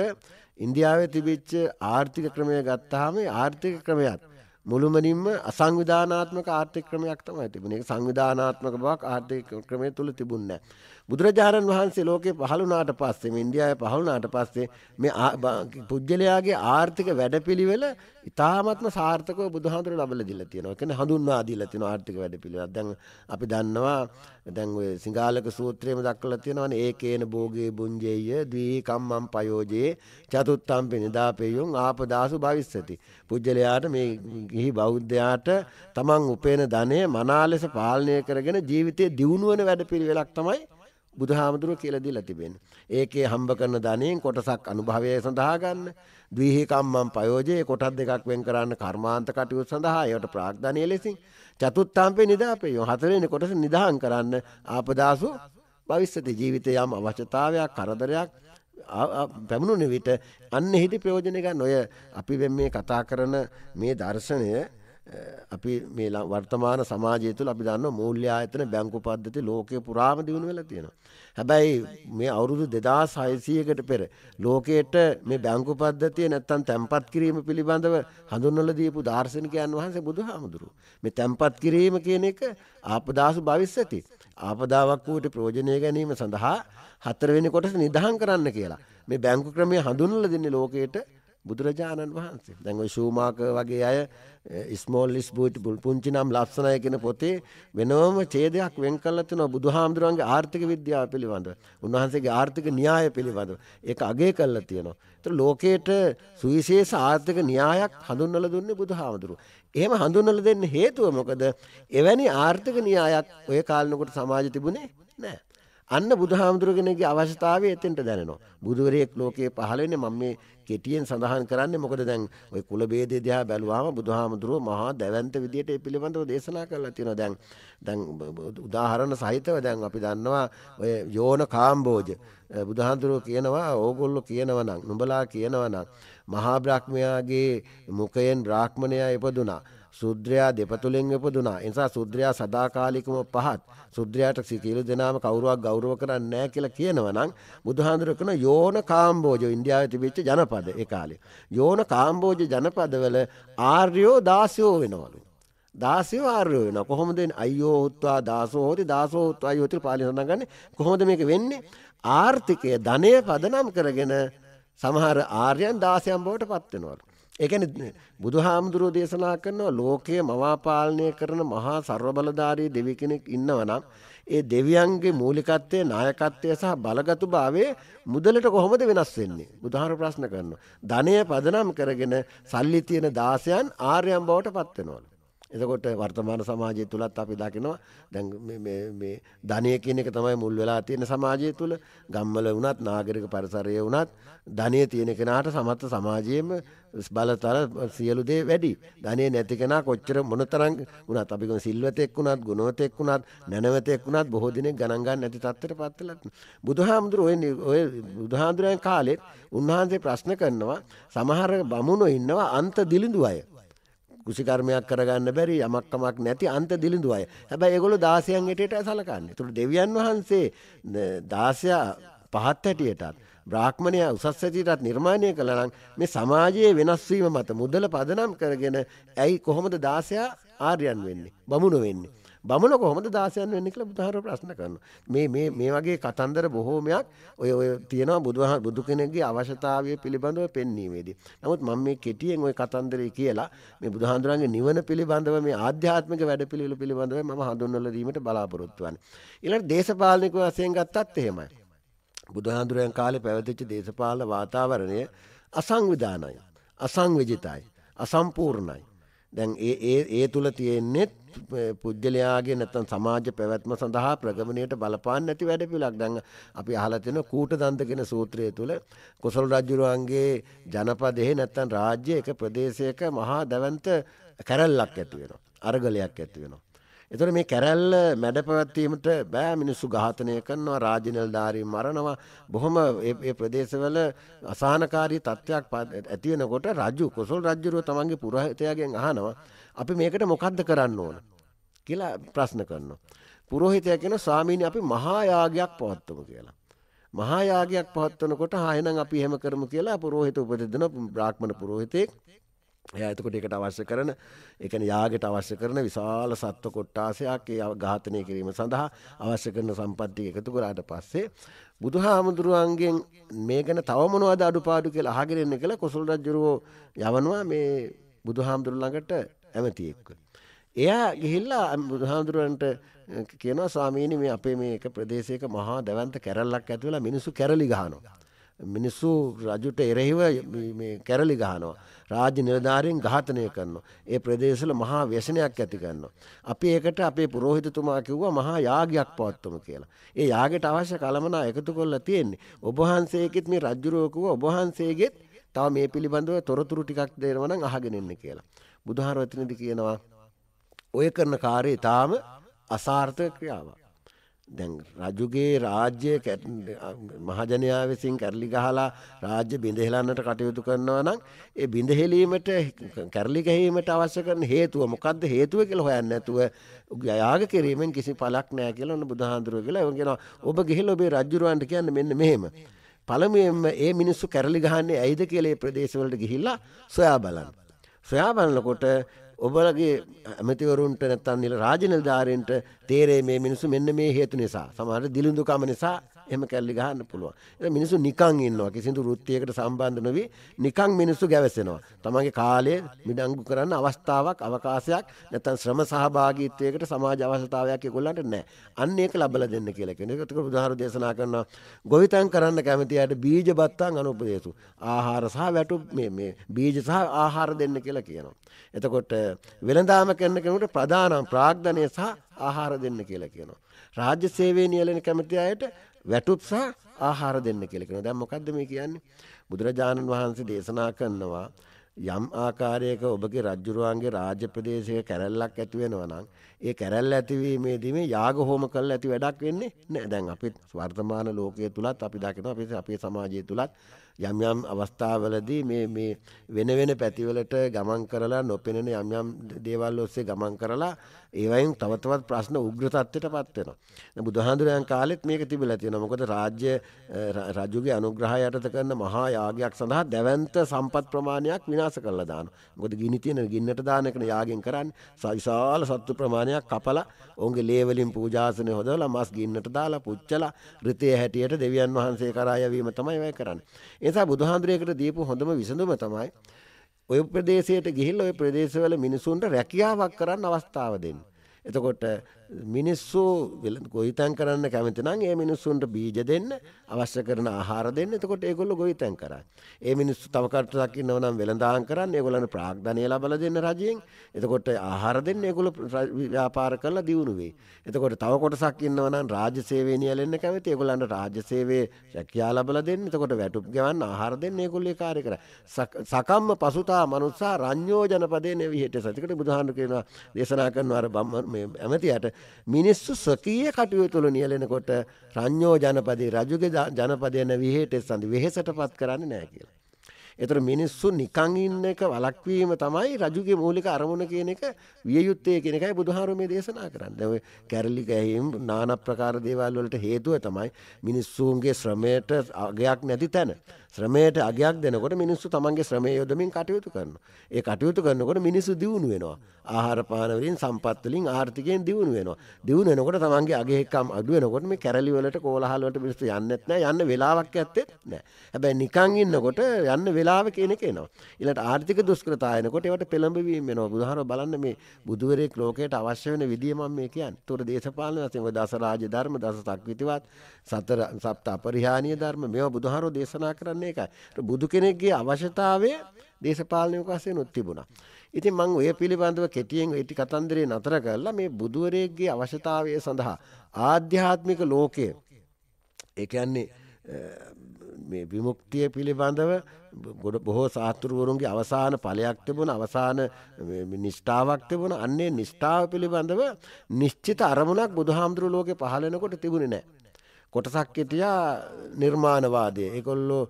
ඉන්දියාවේ තිබිච්ච ආර්ථික ක්‍රමය ගත්තාම ආර්ථික ක්‍රමයක් මුළුමනින්ම අසංවිධානාත්මක ආර්ථික ක්‍රමයක් තමයි තිබුණේ. ඒක සංවිධානාත්මක බවක් ආර්ථික ක්‍රමය තුල තිබුණේ නැහැ. බුදුරජාණන් වහන්සේ ලෝකේ පහළ වුණාට පස්සේ මේ ඉන්දියාවේ පහළ වුණාට පස්සේ මේ පුජ්‍යලයාගේ ආර්ථික වැඩපිළිවෙල ඉතාමත්ම සාර්ථකව බුදුහාඳුර ලබලා දීලා තියෙනවා. ඒ කියන්නේ හඳුන්වා දීලා තියෙනවා ආර්ථික වැඩපිළිවෙල. දැන් අපි දන්නවා දැන් ඔය සිංහාලක සූත්‍රයේම දක්වලා තියෙනවානේ ඒකේන භෝගේ බුඤ්ජේය ද්වී කම්මම් පයෝජේ චතුත්තම් පිනදාපේයුං ආපදාසු භවිස්සති. පුජ්‍යලයාට මේ ගිහි බෞද්ධයාට තමන් උපේන ධනය මනාලෙස පාලනය කරගෙන ජීවිතයේ දියුණුවන වැඩපිළිවෙලක් තමයි බුදුහාමුදුරුව කියලා දීලා තිබෙන්නේ. ඒකේ හම්බ කරන ධනෙන් කොටසක් අනුභවය සඳහා ගන්න. ද්විහිකම්මම් ප්‍රයෝජේ කොටස් දෙකක් වෙන් කරන්න කර්මාන්ත කටයුතු සඳහා ඒවට ප්‍රාග්ධානීය ලෙසින් චතුත්ථම්පේ නිදාපේයෝ හතරවෙනි කොටස නිදාන් කරන්න ආපදාසු භවිෂ්‍යති ජීවිතේ යම් අවශ්‍යතාවයක් කරදරයක් පැමුණුන විට අන්න හිටි ප්‍රයෝජන ගන්න ඔය අපි මේ කතා කරන මේ දර්ශනය Eh, අපි මේ වර්තමාන සමාජය තුළ අපි දන්න මූල්‍ය ආයතන බැංකු පද්ධති ලෝකයේ පුරාම දියුණු වෙලා තියෙනවා. හැබැයි මේ අවුරුදු 2600කට පෙර ලෝකයට මේ බැංකු පද්ධතිය නැත්තම් තැම්පත් කිරීම පිළිබඳව හඳුන්වලා දීපු දාර්ශනිකයන් වහන්සේ බුදුහාමුදුරුවෝ. මේ තැම්පත් කිරීම කියන එක ආපදාසු භවිස්සති. ආපදාවක් වූට ප්‍රයෝජනය ගැනීම සඳහා හතරවෙනි කොටස නිදහම් කරන්න කියලා. මේ බැංකු ක්‍රමය හඳුන්වලා දෙන්නේ ලෝකයට බුදුරජාණන් වහන්සේ. දැන් ওই ෂූමාක වගේ අය ස්මෝල් ඉස් බියුටිෆුල් පුංචි නම් ලස්සනයි කියන පොතේ වෙනම ඡේදයක් වෙන් කරලා තිනවා බුදුහාමුදුරන්ගේ ආර්ථික විද්‍යාව පිළිබඳව. උන්වහන්සේගේ ආර්ථික න්‍යාය පිළිබඳව. ඒක අගය කරලා තියෙනවා. ඒතර ලෝකේට සුවිශේෂ ආර්ථික න්‍යායක් හඳුන්වලා දුන්නේ බුදුහාමුදුරුවෝ. එහෙම හඳුන්වලා දෙන්න හේතුව මොකද? එවැනි ආර්ථික න්‍යායක් ওই කාලනකොට සමාජෙ තිබුණේ නැහැ. අන්න බුදුහාමුදුරගෙනගේ අවශ්‍යතාවය එතෙන්ට දැනෙනවා. බුදුවරයෙක් ලෝකයේ පහළ වෙන්නේ මම මේ කෙටියෙන් සඳහන් කරන්නේ මොකද දැන් ওই කුල ભેදය දිහා බැලුවාම බුදුහාමුදුරුවෝ මහා දැවැන්ත විදියට ඒ පිළිබඳව දේශනා කරලා තියෙනවා. දැන් දැන් උදාහරණ සහිතව දැන් අපි දන්නවා ඔය යෝන කාම්බෝජ බුදුහාමුදුරුවෝ කියනවා ඕගොල්ලෝ කියනවා නම් නුඹලා කියනවා නම් මහා බ්‍රාහ්මයාගේ මුඛයෙන් බ්‍රාහ්මණයා ඉපදුනා. සුද්‍රයා දෙපතුලෙන් උපදුනා. ඒ නිසා සුද්‍රයා සදාකාලිකව පහත්. සුද්‍රයාට සියලු දෙනාම කවුරුවක් ගෞරව කරන්නේ නැහැ කියලා කියනවා නම් බුදුහාඳුර කරන යෝන කාම්බෝජෝ ඉන්දියාවේ තිබිච්ච ජනපද ඒ කාලේ. යෝන කාම්බෝජ ජනපදවල ආර්යෝ දාසයෝ වෙනවලු. දාසයෝ ආර්යෝ වෙනවා. කොහොමද අයියෝ උත්වා දාසෝ හෝති දාසෝ උත්වා අයියෝ උත්වා පාලි සඳහන් ගන්නේ. කොහොමද මේක වෙන්නේ? ආර්ථිකය ධනය පදනම් කරගෙන සමහර ආර්යයන් දාසයන් බවට පත් වෙනවලු. ඒකැන බුදුහාමුදුරුව දේශනා කරනවා ලෝකයේ මවාපාලනය කරන මහා සර්වබලධාරී දෙවි කෙනෙක් ඉන්නවනම්. ඒ දෙවියන්ගේ මූලිකත්වය නායකත්වය සහ බලගතු භාවේ මුදලට කොහොමද වෙනස් වෙන්නේ. බුදුහාර ප්‍රශ්න කරනවා. ධනය පදනම් කරගෙන සල්ලි තියෙන දාසයන් ආර්යම් බවට පත්වෙනවලු. එතකොට වර්තමාන සමාජය තුළත් අපි දකිනවා දැන් මේ ධනය කියන එක තමයි මුල් වෙලා තියෙන සමාජය තුළ ගම්මල වුණත් නාගරික පරිසරය වුණත් ධනය තියෙන කෙනාට සමත්ත සමාජයේම බලතල සියලු දේ වැඩි. ධනය නැති කෙනා කොච්චර මොනතරම් වුණත් අපි කොහොම සිල්වතෙක් වුණත් ගුණවතෙක් වුණත් නැනවතෙක් වුණත් බොහෝ දිනෙක ගණන් ගන්න නැති තත්ත්වයට පත් වෙලා බුදුහාමුදුරුවෝ ඔය ඔය බුදුහාමුදුරුවන් කාලෙත් උන්වහන්සේ ප්‍රශ්න කරනවා සමහර බමුණෝ ඉන්නවා අන්ත දිලිඳු අය. කුසිකර්මයක් කරගන්න බැරි යමක්කමක් නැති අන්ත දිලිඳු අය. හැබැයි ඒගොල්ලෝ 16න් හිටියට සලකන්නේ. ඒතකොට දෙවියන් වහන්සේ 16 පහත් හැටියටත් බ්‍රාහ්මණය උසස් හැටියටත් නිර්මාණය කළා නම් මේ සමාජයේ වෙනස් වීම මත මුදල පදනම් කරගෙන ඇයි කොහොමද 16 ආර්යයන් වෙන්නේ? බමුණු වෙන්නේ? බමුණ කොහොමද දාසයන් වෙන්න කියලා බුදුහාරෝ ප්‍රශ්න කරනවා. මේ මේ මේ වගේ කතන්දර බොහෝමයක් ඔය ඔය තියෙනවා බුදුහා බුදු කෙනෙක්ගේ අවශ්‍යතාවය පිළිබඳව පෙන්වීමේදී. නමුත් මම මේ කෙටියෙන් ওই කතන්දරේ කියලා මේ බුදුහාඳුරන්ගේ නිවන පිළිබඳව මේ ආධ්‍යාත්මික වැඩපිළිවෙල පිළිබඳව මම හඳුන්වලා දීමට බලාපොරොත්තු වෙන්නේ. ඊළඟ දේශපාලනික වශයෙන් ගත්තත් එහෙමයි. බුදුහාඳුරයන් කාලේ පැවතිච්ච දේශපාලන වාතාවරණය අසංවිධානයි. අසංවිජිතයි. අසම්පූර්ණයි. දැන් ඒ ඒ ඒ තුල තියෙන්නේ පුද්ගලයාගේ නැත්තම් සමාජ පැවැත්ම සඳහා ප්‍රගමණයට බලපාන්න නැති වැඩපිළිවෙලක්. දැන් අපි අහලා තියෙන කූට දන්ත කියන සූත්‍රය තුල කොසල් රජුරුවන්ගේ ජනපදයේ නැත්තම් රාජ්‍ය එක ප්‍රදේශයක මහා දැවැන්ත කැරල්ලක් ඇති වෙනවා. අරගලයක් ඇති වෙනවා. එතොට මේ කැරැල්ල මැඩ පැවැත්වීමට බෑ මිනිස්සු ඝාතනය කරනවා රාජනල් ධාරීම් මරණවා බොහොම ඒ ප්‍රදේශවල අසානකාරී තත්ත්වයක් ඇතිවෙනකොට රජු කොසල් රජ්ජුරුව තමන්ගේ පුරහිතයගෙන් අහනවා අපි මේකට මොකක්ද කරන්න ඕන කියලා ප්‍රශ්න කරනවා. පුරෝහිතය කෙන ස්වාමීනි අපි මහායාගයක් පවත්වමු කියලා. මහායාගයක් පවත්වනකොට හායනම් අපි එහෙම කරමු කියලා පුරෝහිත උපදෙදන බ්‍රාහ්මණ පුරෝහිතෙක් එයා එතකොට ඒකට අවශ්‍ය කරන ඒ කියන්නේ යාගයට අවශ්‍ය කරන විශාල සත්ව කොට්ටාසයක් ඒ ඝාතනය කිරීම සඳහා අවශ්‍ය කරන සම්පත්තිය එකතු කරාට පස්සේ බුදුහාමුදුරුවන්ගෙන් මේ ගැන තව මොනවද අඩුපාඩු කියලා අහගෙන ඉන්න කියලා කොසල් රජුරෝ යවනවා මේ බුදුහාමුදුරු ළඟට ඇමතියෙක්ව. එයා ගිහිල්ලා බුදුහාමුදුරුවන්ට කියනවා ස්වාමීනි මේ අපේ මේක ප්‍රදේශයක මහා දැවන්ත කැරල්ලක් ඇති වෙලා මිනිස්සු කැරලි ගහනවා. මිනිස්සු රජුට එරෙහිව කැරලි ගහනවා. රාජ්‍ය නිලධාරීන් ඝාතනය කරනවා. ඒ ප්‍රදේශවල මහා ව්‍යසනයක් ඇති කරනවා. අපි ඒකට අපේ පූජිතතුමා කිව්වා මහා යාගයක් පවත්වමු කියලා. ඒ යාගයට අවශ්‍ය කලමනා එකතු කරලා තියෙන්නේ. ඔබ වහන්සේගෙත් මේ රජුරෝ කිව්වා ඔබ වහන්සේගෙත් තව මේ පිළිබඳව තොරතුරු ටිකක් දෙනවා නම් අහගෙන ඉන්න කියලා. බුදුහාරවතිනදි කියනවා ඔය කරන කාර්යය ඊටාම අසාර්ථක ක්‍රියාවක්. දැන් රජුගේ රාජ්‍ය මහජනයා විසින් කැරලි ගහලා රාජ්‍ය බිඳහෙලන්නට කටයුතු කරනවා නම් ඒ බිඳහෙලීමට කැරලි ගැහීමට අවශ්‍ය කරන හේතුව මොකද්ද හේතුව කියලා හොයන්න නැතුව යාග කිරීමෙන් කිසි පළක් නැහැ කියලා ඔන්න බුදුහාඳුරුවෝ කියලා එවන් කියනවා ඔබ ගිහිල්ලා ඔබේ රජුරවන්ට කියන්න මෙන්න මෙහෙම පළමුවෙන්ම ඒ මිනිස්සු කැරලි ගහන්නේ ඇයිද කියලා ඒ ප්‍රදේශවලට ගිහිල්ලා සොයා බලන්න. සොයා බලනකොට ඔබලගේ ඇමතිවරුන්ට නැත්තන් නිල රාජනල්ධාරෙන්ට තේරේ මේ මිනිසු මෙන්න මේ හේතු නිසා සමහට දිලිඳුකම නිසා එහෙම කැල්ලි ගහන්න පුළුවන්. ඒ මිනිස්සු නිකන් ඉන්නවා. කිසිදු වෘත්තියකට සම්බන්ධ නොවි නිකන් මිනිස්සු ගැවසෙනවා. තමන්ගේ කාලය මිඩංගු කරන්න අවස්ථාවක්, අවකාශයක් නැත්නම් ශ්‍රම සහභාගීත්වයකට සමාජ අවශ්‍යතාවයක් ඒගොල්ලන්ට නැහැ. අන්න ඒක ලබලා දෙන්න කියලා කියනවා. ඒකට උදාහරණ දේශනා කරනවා. ගොවිතැන් කරන්න කැමති අයට බීජ බත්තන් අනුපදේශු. ආහාර සහ වැටු මේ මේ බීජ සහ ආහාර දෙන්න කියලා කියනවා. එතකොට වෙළඳාම කරන කෙනෙකුට ප්‍රධානම් ප්‍රාග්ධනය සහ ආහාර දෙන්න කියලා කියනවා. රාජ්‍ය සේවයේ නියැලෙන කැමති අයට වැටුප් සහ ආහාර දෙන්න කියලා කියනවා. දැන් මොකද්ද මේ කියන්නේ? බුදුරජාණන් වහන්සේ දේශනා කරනවා යම් ආකාරයක ඔබගේ රජුරුවන්ගේ රාජ්‍ය ප්‍රදේශයක කැරැල්ලක් ඇති වෙනවා නම් ඒ කැරැල්ල ඇතිවීමේදී මේ යාග හෝම කළ ඇති වැඩක් වෙන්නේ නැහැ. දැන් අපි වර්තමාන ලෝකයේ තුලත් අපි දකිනවා අපි අපේ සමාජය තුලත් යම් යම් අවස්ථාවලදී මේ මේ වෙන වෙන පැතිවලට ගමන් කරලා නොපෙනෙන යම් යම් දේවල් ඔස්සේ ගමන් කරලා ඒවයින් තව තවත් ප්‍රශ්න උග්‍ර තත්ත්වයට පත් වෙනවා. බුදුහාඳුරයන් කාලෙත් මේක තිබිලා තියෙනවා. මොකද රාජ්‍ය රජුගේ අනුග්‍රහය යටතේ කරන මහා යාගයක් සඳහා දැවැන්ත සම්පත් ප්‍රමාණයක් විනාශ කරලා දානවා. මොකද ගිනි තියෙන ගින්නට දාන එකනේ යාගෙන් කරන්නේ. විශාල සත්තු ප්‍රමාණයක් කපලා ඔවුන්ගේ ලේ වලින් පූජාසන හොදවලා මස් ගින්නට දාලා පුච්චලා රිතේ හැටියට දෙවියන් වහන්සේ කරා යවීම තමයි වැය කරන්නේ. ඒ නිසා බුදුහාඳුරේකට දීපු හොඳම විසඳුම තමයි ওය ප්‍රදේශයට ගිහිල්ලා ওই ප්‍රදේශවල මිනිසුන්ට රැකියාවක් කරන්න අවස්ථාව දෙන්න. එතකොට මිනිස්සු ගොවිතැන් කරන්න කැමතිනම් ඒ මිනිස්සුන්ට බීජ දෙන්න අවශ්‍ය කරන ආහාර දෙන්න එතකොට ඒගොල්ල ගොවිතැන් කරා. ඒ මිනිස්සු තවකට දකින්නව නම් වෙළඳාම් කරන්න ඒගොල්ලන්ට ප්‍රාග්ධනය ලබලා දෙන්න රජයෙන්. එතකොට ආහාර දෙන්න ඒගොල්ල ව්‍යාපාර කරලා දියුණු වෙයි. එතකොට තව කොටසක් ඉන්නව නම් රාජ්‍ය සේවයේ නියැලෙන්න කැමති ඒගොල්ලන්ට රාජ්‍ය සේවයේ රැකියාව ලබලා දෙන්න. එතකොට වැටුප් ගෙවන්න ආහාර දෙන්න ඒගොල්ලෝ ඒ කාර්ය කරා. සකම්ම පසුතා මනුස්සා රඤ්‍යෝ ජනපදේ නෙවිහෙට සතිකට බුදුහාමුදුර කියනවා දේශනා කරනවා අර බම්ම මේ ඇමතියට මිනිස්සු ස්වකීය කටයුතුළු නියලෙනකොට රඤ්ඤෝ ජනපදයේ රජුගේ ජනපදයන විහෙට සඳි වෙහෙසටපත් කරන්නේ නැහැ කියලා. එතර මිනිස්සු නිකං ඉන්න එක වලක්වීම තමයි රජුගේ මූලික අරමුණ කියන එක විය යුත්තේ කියන එකයි බුදුහාරු මේ දේශනා කරන්නේ. ඔය කැරලි ගැහිම් নানা ප්‍රකාර දේවල් වලට හේතුව තමයි මිනිස්සුන්ගේ ශ්‍රමයට අගයක් නැති තැන. ශ්‍රමයට අගයක් දෙනකොට මිනිස්සු තමන්ගේ ශ්‍රමය යොදමින් කටයුතු කරනවා. ඒ කටයුතු කරනකොට මිනිස්සු දියුණු වෙනවා. ආහාර පාන වලින් සම්පත් වලින් ආර්ථිකයෙන් දියුණු වෙනවා. දියුණු වෙනකොට තමන්ගේ අගයකම් අඩු වෙනකොට මේ කැරලි වලට කෝලහල වලට මිනිස්සු යන්නෙත් නැහැ. යන්න වෙලාවක් ඇත්තේ නැහැ. හැබැයි නිකන් ඉන්නකොට යන්න වෙලාවක් වෙලාව කියන එක එනවා. ඊළඟට ආර්ථික දුෂ්කරතා එනකොට ඒවට පෙළඹවීම වෙනවා. බුදුහාරෝ බලන්න මේ බුදුවරයෙක් ලෝකයට අවශ්‍ය වෙන විදිය මම මේ කියන්නේ. ඒතොර දේශපාලන වශයෙන් ඔය දස රාජ්‍ය ධර්ම දස සක්විතිවත් සතර සප්ත අපරිහානීය ධර්ම මේවා බුදුහාරෝ දේශනා කරන්නේ ඒකයි. බුදු කෙනෙක්ගේ අවශ්‍යතාවය දේශපාලනයක වශයෙන් උත් තිබුණා. ඉතින් මම ඔය පිළිබඳව කෙටියෙන් ඒටි කතන්දරේ නතර කරලා මේ බුදුවරයෙක්ගේ අවශ්‍යතාවය සඳහා ආධ්‍යාත්මික ලෝකය ඒ කියන්නේ මේ විමුක්තිය පිළිබඳව ගොඩ බොහෝ සාතුරුවරුන්ගේ අවසාන ඵලයක් තිබුණ අවසාන නිෂ්ඨාවක් තිබුණ අන්නේ නිෂ්ඨාව පිළිබඳව නිශ්චිත අරමුණක් බුදුහාමුදුරු ලෝකේ පහළනකොට තිබුණේ නැහැ. කොටසක් හිටියා නිර්මාණවාදය. ඒගොල්ලෝ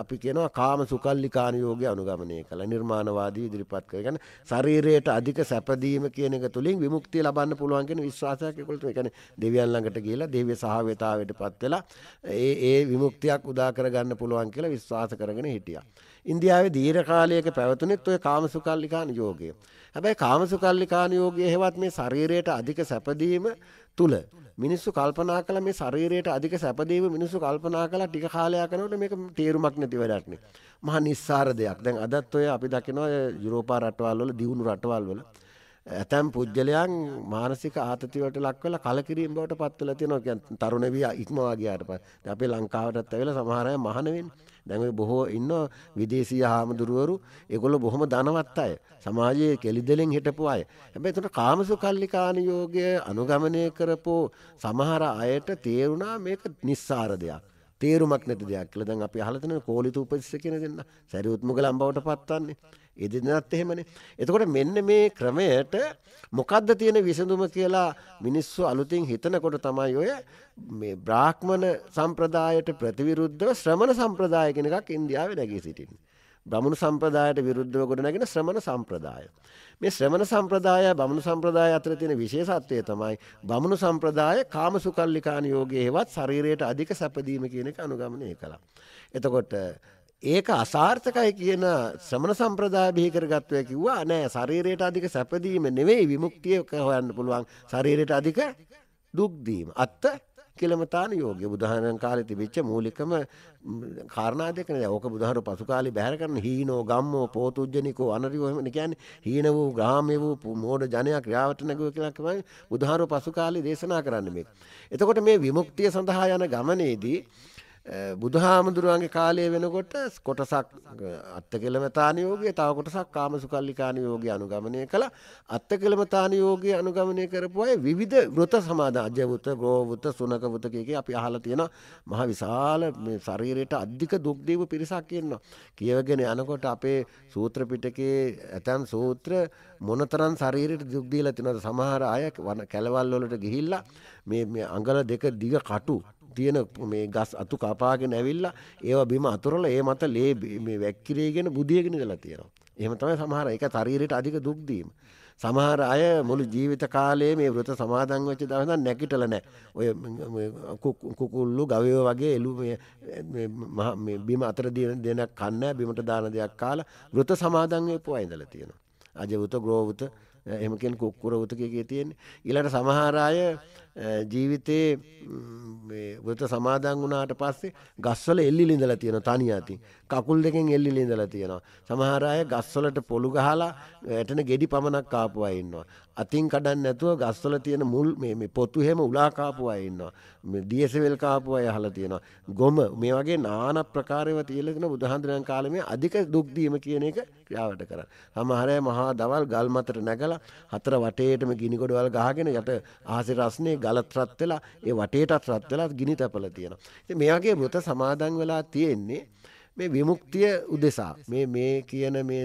අපි කියනවා කාම සුකල්ලිකානුයෝගය අනුගමනය කළා. නිර්මාණවාදී ඉදිරිපත් කරගෙන ශරීරයට අධික සැපදීම කියන එක තුලින් විමුක්තිය ලබන්න පුළුවන් කියන විශ්වාසයක් ඒගොල්ලෝ ඒ කියන්නේ දෙවියන් ළඟට ගිහිලා දෙවිය සහායතාවයටපත් වෙලා ඒ ඒ විමුක්තියක් උදා කරගන්න පුළුවන් කියලා විශ්වාස කරගෙන හිටියා. ඉන්දියාවේ දීර්ඝ කාලයක පැවතුනෙත් ඔය කාමසුකල්ලිකාන යෝගය. හැබැයි කාමසුකල්ලිකාන යෝගය හේවත් මේ ශරීරයට අධික සැපදීම තුල මිනිස්සු කල්පනා කළ මේ ශරීරයට අධික සැපදීව මිනිස්සු කල්පනා කළා ටික කාලයක් යනකොට මේක තේරුමක් නැති වැඩක් නේ. මහා නිස්සාර දෙයක්. දැන් අදත් ඔය අපි දකිනවා යුරෝපා රටවල් වල දියුණු රටවල් වල ඇතැම් පුද්ගලයන් මානසික ආතතිවලට ලක් වෙලා කලකිරීම බවට පත් වෙලා තියෙනවා. කියන්නේ තරුණ වී ඉක්මවා ගියාට පස්සේ අපේ ලංකාවටත් ඇවිල්ලා සමහර අය මහාන වෙන්නේ. දැන් ඔය බොහෝ ඉන්න විදේශීය හාමුදුරුවරු ඒගොල්ලෝ බොහොම ධනවත් අය. සමාජයේ කෙලිදෙලෙන් හිටපු අය. හැබැයි එතන කාමසුකල්ලිකාන යෝගය අනුගමනය කරපෝ සමහර අයට තේරුණා මේක නිස්සාර දෙයක්. තේරුමක් නැති දෙයක් කියලා දැන් අපි අහලා තියෙන කෝලිතූපතිස්ස කියන දෙන්න සරියුත් මුගලම් බවට පත්වන්නේ. ඒ දෙන්නත් එහෙමනේ. එතකොට මෙන්න මේ ක්‍රමයට මොකද්ද තියෙන විසඳුම කියලා මිනිස්සු අලුතින් හිතනකොට තමයි ඔය මේ බ්‍රාහ්මණ සම්ප්‍රදායට ප්‍රතිවිරුද්ධව ශ්‍රමණ සම්ප්‍රදාය කෙනෙක් ඉන්දියාවේ නැගී සිටින්නේ. බමුණු සම්ප්‍රදායට විරුද්ධව ගොඩනැගෙන ශ්‍රමණ සම්ප්‍රදාය. මේ ශ්‍රමණ සම්ප්‍රදාය බමුණු සම්ප්‍රදාය අතර තියෙන විශේෂත්වය තමයි බමුණු සම්ප්‍රදාය කාමසුකල්ලිකාන යෝගයේ හෙවත් ශරීරයට අධික සැපදීම කියන එක අනුගමනය කළා. එතකොට ඒක අසාර්ථකයි කියන ශ්‍රමණ සම්ප්‍රදාය බිහි කරගත්වය කිව්වා නෑ ශරීරයට අධික සැපදීම නෙවෙයි විමුක්තිය හොයන්න පුළුවන් ශරීරයට අධික දුක්දීම අත්ත එක්කලමතාන යෝගය බුදුහාරන් කාලේ තිබිච්ච මූලිකම කාරණා දෙක නේද. ඕක බුදුහාරු පසු කාලේ බැහැර කරන හීනෝ ගම්මෝ පෝතුජ්ජනිකෝ අනරියෝ එහෙමනේ කියන්නේ හීන වූ ග්‍රාම්‍ය වූ මෝඩ ජනයා ක්‍රියාවට නැගුව කියලා තමයි බුදුහාරු පසු කාලේ දේශනා කරන්නේ මේක. එතකොට මේ විමුක්තිය සඳහා යන ගමනේදී බුදුහාමුදුරුවන්ගේ කාලය වෙනකොට කොටසක් අත්ත කෙළමතානයෝගේ තව කොටසක් කාමසුකල්ලිකානයෝගේ අනුගමනය කළ අත්ත කෙළමතානයෝගේ අනුගමනය කරපු අය විධ වෘත සමාධ අජ්‍යවෘත ගෝවෘත සුනකවෘතකයගේ අපි අහල තියෙන මහ විශාල ශරීරයට අධික දුක්දීව පිරිසක් කියන්නවා. කියවගෙන යනකොට අපේ සූත්‍රපිටකේ ඇතැම් සූත්‍ර මොනතරන් ශරීරයට දුක්දීල තිනට සමහර අය වන කැලවල්ලොලට ගිහිල්ලා මේ අඟල දෙක දිග කටු තියෙන මේ ගස් අතු කපාගෙන ඇවිල්ලා ඒවා බිම අතුරල ඒ මත ලේ මේ වැක්කිරේගෙන බුදියගෙන ඉඳලා තියෙනවා. එහෙම තමයි සමහර එක ශරීරයට අධික දුක් දීම. සමහර අය මුළු ජීවිත කාලයේ මේ වෘත සමාදන් වෙච්ච දවස් නම් නැගිටලා නැහැ. ඔය කුකුල්ලු ගවයෝ වගේ එළු මේ බිම අතර දෙන දෙනක් කන්නේ බිමට දාන දෙයක් කාලා වෘත සමාදන් වෙපුවා ඉඳලා තියෙනවා. අජවුත ග්‍රෝවුත එහෙම කියන කුක්කුර වෘත කීකේ තියෙන්නේ. ඊළඟට සමහර අය ජීවිතයේ වත සමාදන් වුණාට පස්සේ ගස්වල එල්ලි ලිඳලා තියෙන තනියති. කකුල් දෙකෙන් එල්ලි ලිඳලා තියෙනවා. සමහර අය ගස්වලට පොළු ගහලා ඇටන ගෙඩි පමණක් කාපු අය ඉන්නවා. අතින් කඩන්න නැතුව ගස්වල තියෙන මුල් මේ පොතු හැම උලා කාපු අය ඉන්නවා. මේ DSL කාපු අය අහලා තියෙනවා. ගොම මේ වගේ নানা ප්‍රකාරව තියලා තියෙන බුදුහාඳුනන් කාලේ මේ අධික දුක් දීම කියන එක ක්‍රියාවට කරා. සමහර අය මහා දවල් ගල් මතට නැගලා හතර වටේටම ගිනි ගොඩවල් ගහගෙන යට අහසේ රස්නේ ගලත් රත් වෙලා ඒ වටේටත් රත් වෙලා ගිනි තැපල තියෙනවා. ඉතින් මේ වගේ මృత සමාදන් වෙලා තියෙන්නේ මේ විමුක්තිය උදෙසා මේ මේ කියන මේ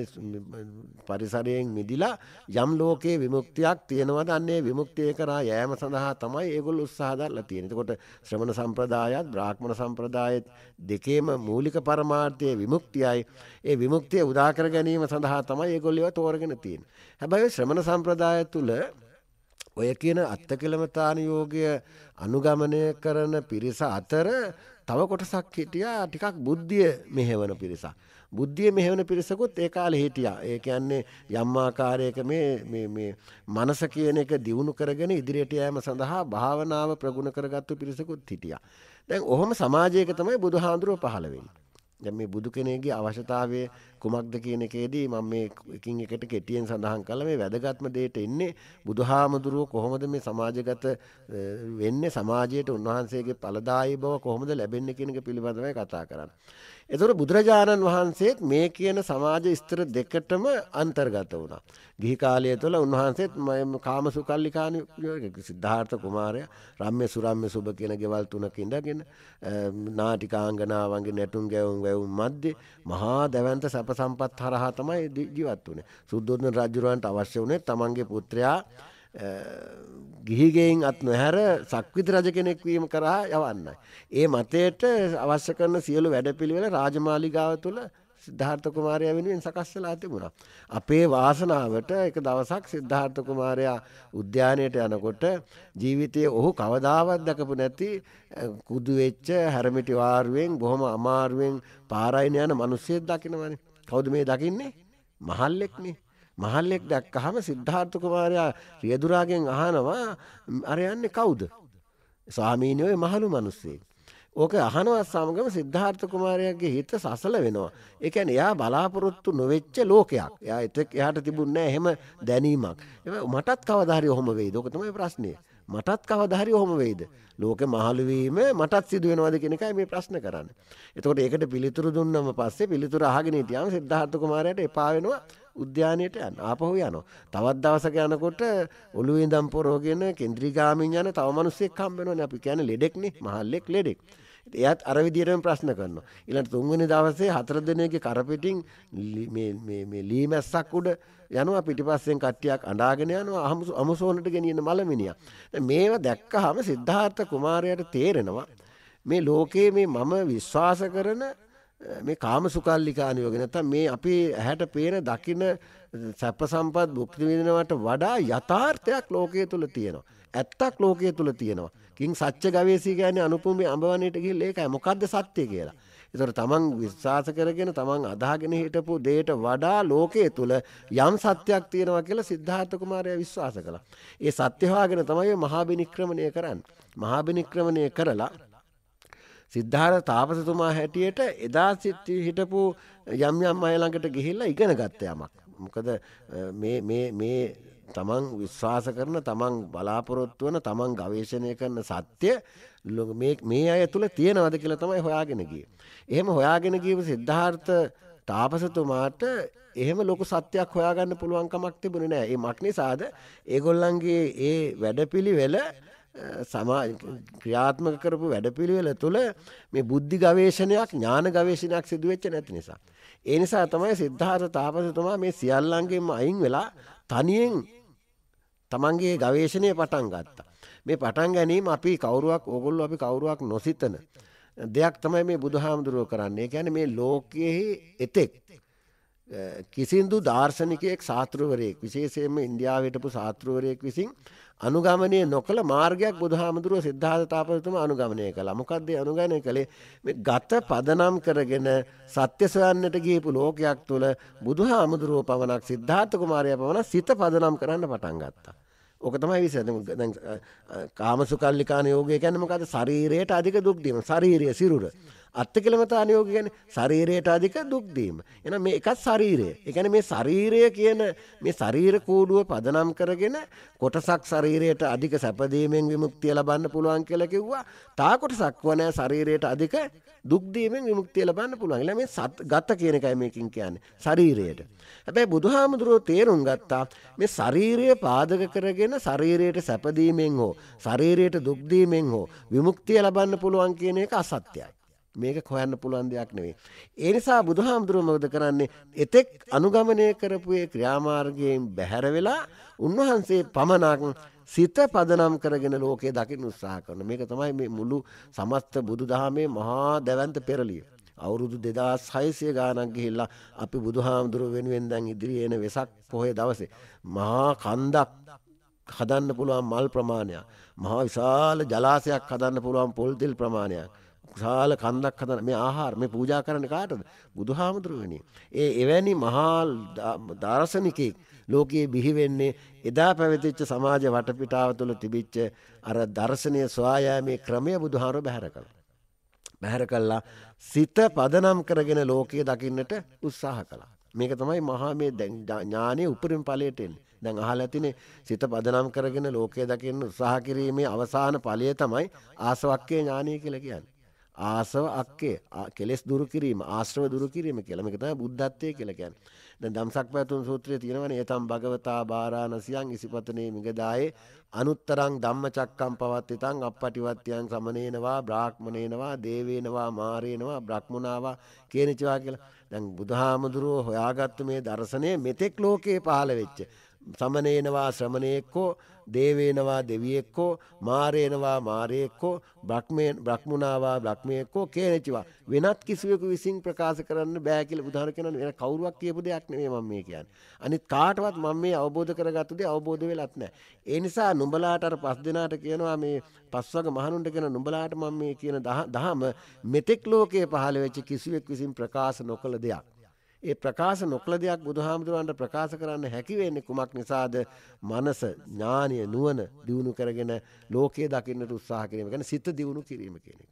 පරිසරයෙන් මිදිලා යම් ලෝකයේ විමුක්තියක් තියෙනවද අන්නේ විමුක්තිය කරා යෑම සඳහා තමයි ඒගොල්ලෝ උත්සාහ දරලා තියෙන්නේ. එතකොට ශ්‍රමණ සම්ප්‍රදායත් බ්‍රාහ්මණ සම්ප්‍රදායත් දෙකේම මූලික පරමාර්ථය විමුක්තියයි. ඒ විමුක්තිය උදා ගැනීම සඳහා තමයි ඒගොල්ලෝ තෝරගෙන තියෙන්නේ. හැබැයි ශ්‍රමණ සම්ප්‍රදාය තුළ ඔය කියන අත්තකලමතානයෝගය අනුගමනය කරන පිරිස අතර තව කොටසක් හිටියා ටිකක් බුද්ධිය මෙහෙවන පිරිසක්. බුද්ධිය මෙහෙවන පිරිසකුත් ඒ කාලේ හිටියා. ඒ කියන්නේ යම් ආකාරයක මේ මේ මේ මනස කියන එක දියුණු කරගෙන ඉදිරියට යෑම සඳහා භාවනාව ප්‍රගුණ කරගත්තු පිරිසකුත් හිටියා. දැන් ඔහොම සමාජයක තමයි බුදුහාඳුරුව පහළ වෙන්නේ. දැන් මේ බුදු කෙනෙක්ගේ අවශ්‍යතාවය කුමක්ද කියන එකේදී මම මේ එකින් එකට කෙටියෙන් සඳහන් කළා මේ වැදගත්ම දෙයට එන්නේ බුදුහාමුදුරුව කොහොමද මේ සමාජගත වෙන්නේ සමාජයට උන්වහන්සේගේ ඵලදායී බව කොහොමද ලැබෙන්නේ කියන එක පිළිබඳවයි කතා කරන්නේ. එතකොට බුදුරජාණන් වහන්සේත් මේ කියන සමාජ ස්තර දෙකටම අන්තර්ගත වුණා. ගිහි කාලය තුළ උන්වහන්සේත් කාමසුකල්ලිකාන සිද්ධාර්ථ කුමාරය රම්්‍ය සුරම්්‍ය සුභ කියන ගෙවල් තුනක ඉඳගෙන නාටිකාංගනාවන්ගේ නැටුම් ගැවුම් වැැවුම් මධ්‍ය මහා දැවන්ත සබ සැප සම්පත් හරහා තමයි ජීවත් වුණේ. සුද්ධෝදන රජුරවන්ට අවශ්‍ය වුණේ තමන්ගේ පුත්‍රයා ගිහිගෙයින් අත් නොහැර සක්විති රජ කෙනෙක් වීම කරා යවන්නයි. ඒ මතයට අවශ්‍ය කරන සියලු වැඩපිළිවෙල රාජමාලිගාව තුළ සිද්ධාර්ථ කුමාරය වෙනුවෙන් සකස් වෙලා තිබුණා. අපේ වාසනාවට එක දවසක් සිද්ධාර්ථ කුමාරයා උද්‍යානයට යනකොට ජීවිතයේ ඔහු කවදාවත් දැකපු නැති කුදු වෙච්ච හැරමිටි වාරුවෙන් බොහොම අමාරුවෙන් පාරයින යන මිනිස්සෙක් දකින්නවනේ. කවුද මේ දකින්නේ? මහල්ලෙක්නේ. මහල්ලෙක් දැක්කහම සිද්ධාර්ථ කුමාරයා රියදුරාගෙන් අහනවා අර යන්නේ කවුද? ස්වාමීනි ඔය මහලු මිනිස්සේ. ඕක අහනවත් සමගම සිද්ධාර්ථ කුමාරයාගේ හිත සසල වෙනවා. ඒ කියන්නේ එයා බලාපොරොත්තු නොවෙච්ච ලෝකයක්. එයා එතෙක් එයාට තිබුණේ නැහැ එහෙම දැනීමක්. මටත් කවදා හරි ඔහොම වෙයිද? ඕක තමයි ප්‍රශ්නේ. මටත් කවදහරි ඔහොම වෙයිද. ලෝක මහලුවීම මටත් සිදුව වෙනවාද කෙනෙකයි මේ ප්‍රශ්න කරන්න. එතකොට ඒකට පිළිතුරු දුන්නම පස්සේ පිළිතුර අහගෙන හිටියම සිද්ධාර්ථ කුමාරයට එපා වෙනවා උද්‍යානයට යන්න ආපහු යනවා. තවත් දවසක යනකොට ඔළුවේ ඉඳන් පොරෝගෙන කේන්ද්‍රීගාමින් යන තව මිනිස්සෙක් හම්බ වෙනවනේ අපි කියන්නේ ලෙඩෙක්නේ මහල්ලෙක් ලෙඩෙක්. එයත් අර විදියටම ප්‍රශ්න කරනවා. ඊළඟ තුන්වෙනි දවසේ හතර දිනයේ කරපිටින් මේ මේ මේ ලීමැස්සක් උඩ යනවා පිටිපස්සෙන් කට්ටියක් අඬාගෙන යනවා අමුසෝනට ගෙනියන මලමිනියා. මේවා දැක්කහම සිද්ධාර්ථ කුමාරයාට තේරෙනවා මේ ලෝකයේ මේ මම විශ්වාස කරන මේ කාමසුකල්ලිකානියෝගෙන නැත්නම් මේ අපේ ඇහැට පේන දකින සැප සම්පත් භුක්ති විඳිනවට වඩා යථාර්ථයක් ලෝකයේ තුල තියෙනවා. ඇත්තක් ලෝකයේ තුල තියෙනවා. කින් සත්‍ය ගවේෂී කියන්නේ අනුපුම්බේ අඹවණේට ගිහිල්ලා ඒකයි මොකද්ද සත්‍ය කියලා. ඒතර තමන් විශ්වාස කරගෙන තමන් අදාගෙන හිටපු දෙයට වඩා ලෝකයේ තුල යම් සත්‍යයක් තියෙනවා කියලා සිද්ධාර්ථ කුමාරයා විශ්වාස කළා. ඒ සත්‍ය හොයාගෙන තමයි මහා බිනික්‍රමණය කරන්නේ. මහා බිනික්‍රමණය කරලා සිද්ධාර තාපසතුමා හැටියට එදා සිට හිටපු යම් යම් අය ළඟට ගිහිල්ලා ඉගෙන ගත්ත යමක්. මොකද මේ තමන් විශ්වාස කරන තමන් බලාපොරොත්තු වන තමන් ගවේශණය කරන සත්‍ය මේ අය තුළ තියෙනවද කියලා තමයි හොයාගෙන ගිය. එහෙම හොයාගෙන ගීව සිද්ධාර්ථ තාපසතුමාට එහෙම ලොකු සත්‍යයක් හොයාගන්න පුළුවන්කමක් තිබුණ නෑ ඒ මක් නිසාද ඒගොල්ලන්ගේ ඒ වැඩපිළිවෙල සමා ක්‍රියාත්මක කරපු වැඩපිළිවෙල තුළ මේ බුද්ධි ගවේශනයක් ඥාන ගවේශනයක් සිදුවෙච්ච නැති නිසා. ඒ නිසා තමයි සිද්ධාර්ථ තාපසතුමා මේ සියල්ලන්ගෙන්ම අයින් වෙලා තනියෙන් තමන්ගේ ගවේෂණය පටන් ගත්තා. මේ පටන් ගැනීම අපි කවුරුවක් ඕගොල්ලෝ අපි කවුරුවක් නොසිතන දෙයක් තමයි මේ බුදුහාමුදුරුව කරන්නේ. කියන්නේ මේ ලෝකයේ එතෙක් කිසිදු දාර්ශනිකයෙක් සාත්‍රවරයෙක් විශේෂයෙන්ම ඉන්දියාවට හිටපු සාත්‍රවරයෙක් විසින් අනුගමනය නොකළ මාර්ගයක් බුදුහාමුදුරුව සිද්ධාර්ථ තාපසතුමා අනුගමනය කළා. මොකද්ද අනුගමනය කළේ? මේ ගත පදනම් කරගෙන සත්‍ය සොයන්නට ගියපු ලෝකයක් තුල බුදුහාමුදුරුව පවණක් සිද්ධාර්ථ කුමාරයා පවණක් සිත පදනම් කරන්න පටන් ගත්තා. ඕක තමයි විස කාමසුකල්ලිකාන යෝගය ගැනමකද ශරීරයට අධික දුක්දීම ශරීරය සිරුර. අත්ත කළමතාන යෝග ගැන ශරීරයට අධික දුක්දීම. එන මේ එකත් ශරීරය. එකන මේ ශරීරය කියන මේ ශරීර කූඩුව පදනම් කරගෙන කොටසක් ශරීරයට අධික සැපදීමෙන් විමුක්තිය ලබන්න පුළුවන් කියලකිව්වා තා කොටසක් වනෑ ශරීරයට අධික දුක් දීමෙන් විමුක්තිය ලබන්න පුළුවන්. ඊළඟ මේ සත් ගත කියන එකයි මේකෙන් කියන්නේ. ශරීරයට. හැබැයි බුදුහාමුදුරුවෝ තේරුම් ගත්තා මේ ශරීරය පාදක කරගෙන ශරීරයට සැප දීමෙන් හෝ ශරීරයට දුක් දීමෙන් හෝ විමුක්තිය ලබන්න පුළුවන් කියන එක අසත්‍යයි. මේක හොයන්න පුළුවන් දෙයක් නෙවෙයි. ඒ නිසා බුදුහාමුදුරුවෝ මොකද කරන්නේ? එතෙක් අනුගමනය කරපු ඒ ක්‍රියාමාර්ගයෙන් බැහැර වෙලා උන්වහන්සේ පමණක් සිත පදනම් කරගෙන ලෝකේ දකින්න උත්සාහ කරන මේක තමයි මේ මුළු සමස්ත බුදුදහමේ මහා දැවන්ත පෙරලිය. අවුරුදු දෙදස් හයිසය ගානක් ගිහිල්ලා අපි බුදුහාමුදුරුව වෙනුවෙන් දැන් ඉදිරියේන වෙසක් පොහේ දවසේ. මහා කන්දක් හදන්න පුළුවන් මල් ප්‍රමාණයක්. මහා විශාල ජලාසයක් හදන්න පුළුවන් පොල්තිල් ප්‍රමාණයක්. ශාල කන්දක් හදන මේ ආහාර මේ පූජා කරන්න කාටද බුදුහාමුදුරුවනි. ඒ එවැනි මහා දාර්ශනිකෙක් ලෝකයේ බිහිවෙන්නේ එදා පැවතිච්ච සමාජ වටපිටාව තුළ තිබිච්ච අර දර්ශනය සොයායෑමේ ක්‍රමය බුදුහාරු බැහැර කළ. බැහැර කල්ලා සිත පදනම් කරගෙන ලෝකය දකින්නට උත්සාහ කලා. මේක තමයි මහා මේ ඥානය උපරිම ඵලයට එන්නේ. දැන් අහලා තිනේ සිත පදනම් කරගෙන ලෝකය දකින්න උත්සාහ කිරීමේ අවසාන ඵලය තමයි ආසවක්කේ ඥානය කියලා කියන්නේ. ආසව අක්කේ කෙලෙස් දුරු කිරීම ආශ්‍රව දුරු කිරීම කියලා මේක තමයි බුද්ධත්වයේ කියලා කියන්නේ. දැන් ධම්සක් පැතුම් සූත්‍රයේ තියෙනවනේ යතම් භගවතා බාරාණසියං ඉසිපතනේ මිගදායේ අනුත්තරං ධම්මචක්කම් පවත්තිතං අපපටිවත්‍යං සමනේනවා බ්‍රාහ්මනේනවා දේවේනවා මාරේනවා බ්‍රහ්මුණාවා කේනිචවා කියලා. දැන් බුදුහාමුදුරුවෝ හොයාගත්තු මේ දර්ශනය මෙතෙක් ලෝකේ පහළ වෙච්ච සමනේනවා ශ්‍රමණයෙක්කෝ දේවේනවා දෙවියෙක්කෝ මාරේනවා මාරයෙක්කෝ බ්‍රක්්මයෙන් බ්‍රක්්මුණවා බ්‍රක්්මයෙක්කෝ කේනචවා වෙනත් කිසිවකු විසින් ප්‍රකාශ කරන්න බෑකිල බුදහර කෙන වෙන කවරුවක් කියපු දෙයක් නේ මම මේ කියන්න. අනිත් කාටවත් මම මේ අවබෝධ කරගත්තුදේ අවබෝධ වෙලත් නෑ. ඒ නිසා නුඹලාටර පස් දෙනාට කියනවා මේ පස්වග මහනුන්ට කෙන නුඹලාට මම මේ කියන දහම මෙතෙක් ලෝකයේ පහළ වෙච්ච කිසිවෙක් විසින් ප්‍රකාශ නොකළ දෙයක්. ඒ ප්‍රකාශ නොකළ දෙයක් බුදුහාමුදුරුවන්ට ප්‍රකාශ කරන්න හැකි වෙන්නේ කුමක් නිසාද? මනස ඥානීය නුවණ දියුණු කරගෙන ලෝකයේ දකින්නට උත්සාහ කිරීම. කියන්නේ සිත දියුණු කිරීම කියන එක.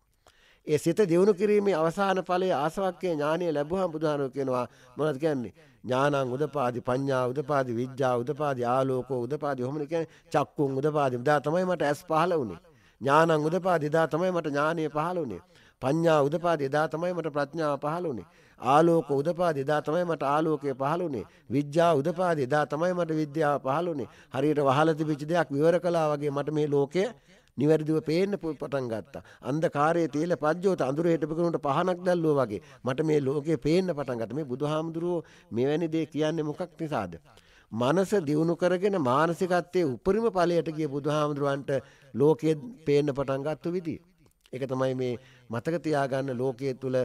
ඒ සිත දියුණු කිරීමේ අවසාන ඵලයේ ආසවක්කේ ඥානය ලැබුවහම බුදුහාමුදුරුවෝ කියනවා මොනවද කියන්නේ? ඥානං උදපාදි පඤ්ඤා උදපාදි විඥා උදපාදි ආලෝකෝ උදපාදි ඔහොමනේ කියන්නේ චක්කුන් උදපාදි. දා තමයි මට ඇස් පහළ වුනේ. ඥානං උදපාදි දා තමයි මට ඥානය පහළ වුනේ. පඤ්ඤා උදපාදි දා තමයි මට ප්‍රඥාව පහළ වුනේ. ආලෝක උදපාදේ එදා තමයි මට ආලෝකය පහළුනේ. විද්‍යාව උදපාදේ එදා තමයි මට විද්‍යාව පහළුනේ. හරියට වහලා තිබිච්ච දෙයක් විවර කළා වගේ මට මේ ලෝකය නිවැරදිව පේන්න පටන් ගත්තා. අන්ධකාරයේ තියලා පජ්ජෝත අඳුර හිටපගෙනුට පහනක් දැල්ලුවා වගේ මට මේ ලෝකේ පේන්න පටන් ගත්තා. මේ බුදුහාමුදුරුවෝ මෙවැනි දේ කියන්නේ මොකක් නිසාද? මනස දියුණු කරගෙන මානසිකත්වයේ උපරිම ඵලයට ගිය බුදුහාමුදුරුවන්ට ලෝකයේ පේන්න පටන් ගත්ත විදිය. ඒක තමයි මේ මතක තියාගන්න ලෝකයේ තුල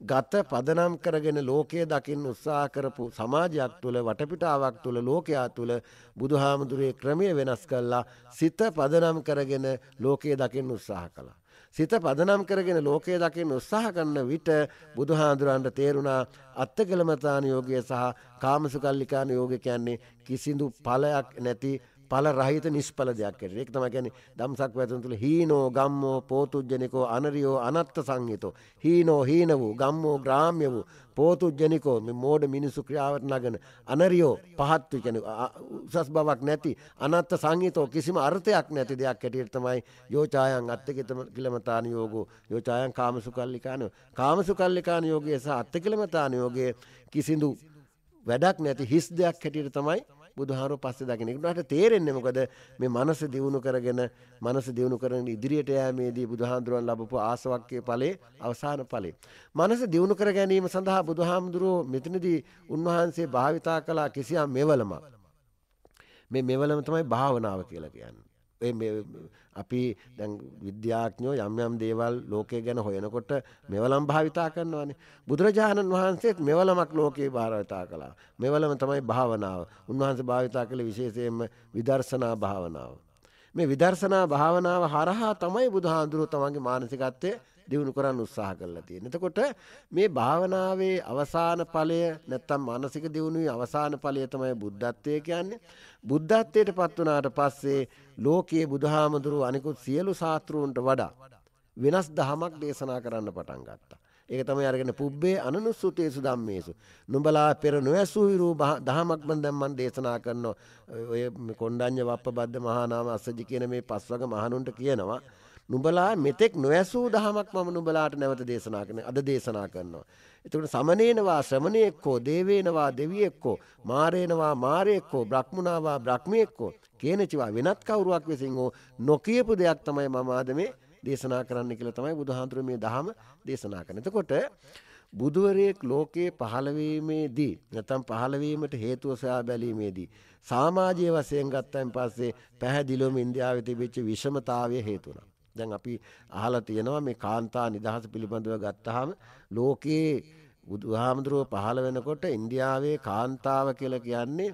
ගත පදනම් කරගෙන ලෝකය දකිින් උත්සා කරපු සමාජයක් තුළ වටපිටාවක් තුළ ලෝකයා තුළ බුදුහාමුදුරේ ක්‍රමය වෙනස් කල්ලා සිත පදනම් කරගෙන ලෝකයේ දකිින් උත්සාහ කලා. සිත පදනම් කරගෙන ලෝකයේ දකිින් උත්සාහ කන්න විට බුදුහාදුරන්ට තේරුණා අත්තගලමතාන යෝගය සහ කාමසුකල්ලිකාන යෝග කියන්නේ කිසිදු පලයක් නැති ඵල රහිත නිෂ්ඵල දෙයක් ඇරෙන. ඒක තමයි කියන්නේ ධම්සක් වැතුන් තුල හීනෝ ගම්මෝ පෝතුජ්ජනිකෝ අනරියෝ අනත්ත සංහිතෝ. හීනෝ හීන වූ ගම්මෝ ග්‍රාම්‍ය වූ පෝතුජ්ජනිකෝ මේ මෝඩ මිනිසු ක්‍රියාවට නගන අනරියෝ පහත් වූ උසස් බවක් නැති අනත්ත සංහිතෝ කිසිම අර්ථයක් නැති දෙයක් ඇටියට තමයි යෝචායන් අත්තකිතම කිලමතාන යෝගෝ යෝචායන් කාමසුකල්ලිකාන කාමසුකල්ලිකාන යෝගයේ සහ අත්තකිලමතාන යෝගයේ කිසිඳු වැඩක් නැති හිස් දෙයක් හැටියට තමයි බුදුහාරු පස්සේ දකින උනාට තේරෙන්නේ මොකද මේ මනස දියුණු කරගෙන මනස දියුණු කරගෙන ඉදිරියට යෑමේදී බුදුහාඳුරන් ලැබපු ආසවක්කයේ ඵලයේ අවසාන ඵලය. මනස දියුණු කර ගැනීම සඳහා බුදුහාමුදුරුවෝ මෙතනදී උන්වහන්සේ භාවිතා කළ කිසියම් මෙවලමක්. මේ මෙවලම තමයි භාවනාව කියලා කියන්නේ. අපි දැන් විද්‍යාඥයෝ යම් යම් දේවල් ලෝකය ගැන හොයනකොට මෙවලම් භාවිතා කරනවානේ. බුදුරජාණන් වහන්සේත් මෙවලමක් ලෝකේ භාවිතා කළා. මෙවලම තමයි භාවනාව. උන්වහන්සේ භාවිතා කළේ විශේෂයෙන්ම විදර්ශනා භාවනාව. මේ විදර්ශනා භාවනාව හරහා තමයි බුදුහාඳුරුව තමන්ගේ මානසිකත්වය දිනු කරන්න උත්සාහ කරලා තියෙනවා. එතකොට මේ භාවනාවේ අවසාන ඵලය නැත්තම් මානසික දියුණුවේ අවසාන ඵලය තමයි බුද්ධත්වය කියන්නේ. බුද්ධත්වයටපත් වුණාට පස්සේ ලෝකයේ බුදුහාමුදුරුව අනිකුත් සියලු ශාස්ත්‍රූන්ට වඩා වෙනස් දහමක් දේශනා කරන්න පටන් ගත්තා. ඒක තමයි අරගෙන පුබ්බේ අනනුස්සුතේසු ධම්මේසු නුඹලා පෙර නොඇසූ විරු දහමක් මන් දැන් මන් දේශනා කරනවා ඔය කොණ්ඩඤ්ඤ වප්පබද්ද මහා නාම අස්සජි කියන මේ පස්වග මහණුන්ට කියනවා නුඹලා මෙතෙක් නොයසූ දහමක් මම නුඹලාට නැවත දේශනා කරන අද දේශනා කරනවා. එතකොට සමනේනවා ශ්‍රමණයෙක්කෝ දේවේනවා දෙවියෙක්කෝ මාරේනවා මාරයෙක්කෝ බ්‍රහ්මුණවා බ්‍රහ්මියෙක්කෝ කියනචිවා වෙනත් කවුරුවක් විසින් හෝ නොකියපු දෙයක් තමයි මම ආද මේ දේශනා කරන්න කියලා තමයි බුදුහාඳුර මේ දහම දේශනා කරන. එතකොට බුදුවරයෙක් ලෝකයේ පහළවීමේදී නැතම් පහළවීමට හේතුව සොයා බැලීමේදී සමාජයේ වශයෙන් ගත්තයින් පස්සේ පැහැදිලිවම ඉන්දියාවේ තිබෙච්ච විෂමතාවය හේතුණා. දැන් අපි අහලා තියෙනවා මේ කාන්තා නිදහස පිළිබඳව ගත්තාම ලෝකයේ බුදුහාමුදුරුව පහළ වෙනකොට ඉන්දියාවේ කාන්තාව කියලා කියන්නේ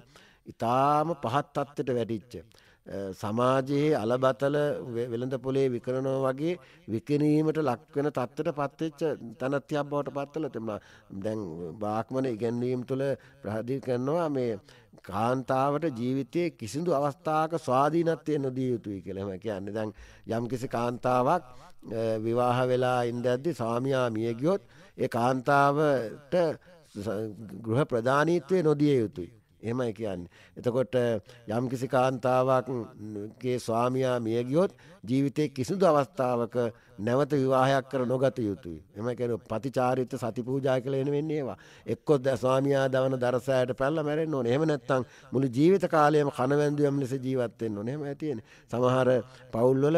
ඉතාම පහත් තත්ත්වයට වැඩිච්ච සමාජයේ අලබතල වෙළඳ පොලේ විකරනවා වගේ විකිනීමට ලක්වෙන තත්ත්වයට පත්වෙච්ච තනත්තියක් බවට පත්වලා තිබුණා. දැන් බාක්මන ඉගැන්වීම් තුළ ප්‍රහදී කරනවා මේ කාන්තාවට ජීවිතයේ කිසිදු අවස්ථාවක ස්වාධීනත්වය නොදිය යුතුයි කියලා එහෙම කියන්නේ. දැන් යම්කිසි කාන්තාවක් විවාහ වෙලා ඉඳද්දි ස්වාමියා මිය ගියොත් ඒ කාන්තාවට ගෘහ ප්‍රධානීත්වය නොදිය යුතුයි. එහෙමයි කියන්නේ. එතකොට යම්කිසි කාන්තාවක්ගේ ස්වාමියා මියගියොත් ජීවිතයේ කිසිදු අවස්ථාවක නැවත විවාහයක් කර නොගත යුතුයි. එම කියන පතිචාරිත්‍ය සති පූජා කියලා එන වෙන්නේ ඒවා. එක්කොත් ස්වාමියා දවන දරසෑයට පැල්ල මැරෙන්න ඕනේ. එහෙම නැත්නම් මුළු ජීවිත කාලයම කනවැන්දුවම් ලෙස ජීවත් වෙන්න ඕනේ. එහෙමයි තියෙන්නේ. සමහර පවුල්වල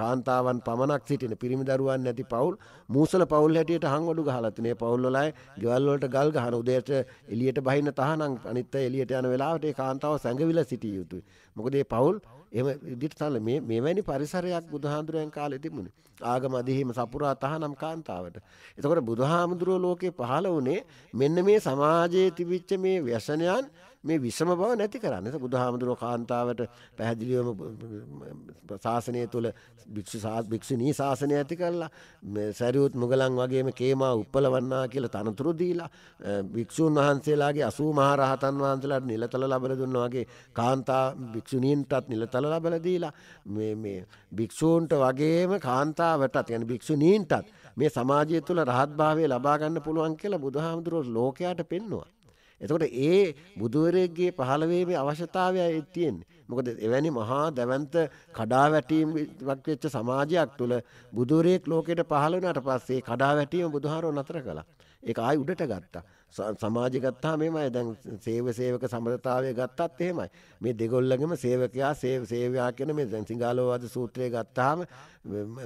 කාන්තාවන් පමණක් සිටින පිරිමි දරුවන් නැති පවුල් මූසල පවුල් හැටියට හංගඩු ගහලා තිනේ. පවුල් වලයි ගෙවල් වලට ගල් ගහන උදේට එළියට බහින්න තහනම් අනිත් එළියට යන වෙලාවට ඒ කාන්තාව සැඟවිලා සිටිය යුතුයි. මොකද මේ පවුල් එහෙම විදිහට තල මේ මෙවැනි පරිසරයක් බුදුහාඳුරයන් කාලේ තිබුණේ. ආගම අධිහිම සපුරා තහනම් කාන්තාවට. එතකොට බුදුහාමුදුරුව ලෝකේ පහළ වුණේ මෙන්න මේ සමාජයේ තිබිච්ච මේ ව්‍යසනයන් මේ විසම බව නැති කරන්න බුදුහාමුදුරුව කාන්තාවට පැහැදිලිවම ශාසනය තුළ භික්ෂු සාත් භික්ෂුණී ශාසනය ඇති කරලා සැරියුත් මුගලන් වගේම කේමා උප්පලවන්නා කියලා තනතුරු දීලා භික්ෂූන් වහන්සේලාගේ අසූ මහරහතන් වහන්සේලාට නිලතල ලබල දුන්නා වගේ කාන්තා භික්ෂුණීන්ටත් නිලතල ලබල දීලා මේ මේ භික්ෂූන්ට වගේම කාන්තාවටත් يعني භික්ෂුණීන්ටත් මේ සමාජය තුළ රහත් භාවය ලබා ගන්න පුළුවන් කියලා බුදුහාමුදුරුවෝ ලෝකයට පෙන්නවා එතකොට ඒ බුදුවරයෙක්ගේ පහළවීමේ අවශ්‍යතාවයයි තියෙන්නේ. මොකද එවැනි මහා දැවන්ත කඩාවැටීමක් වෙච්ච සමාජයක් තුළ බුදුරෙක් ලෝකෙට පහළ වුණාට පස්සේ කඩාවැටීම බුදුහාරෝ නතර කළා. ඒක ආයි උඩට ගත්තා. සමාජය ගත්තා මෙමය දැන් සේව සේවක සමරතාවය ගත්තත් එහෙමයි. මේ දෙගොල්ලගේම සේවකයා සේව සේවයා කියන මේ දැන් සිංහලෝවාද සූත්‍රය ගත්තාම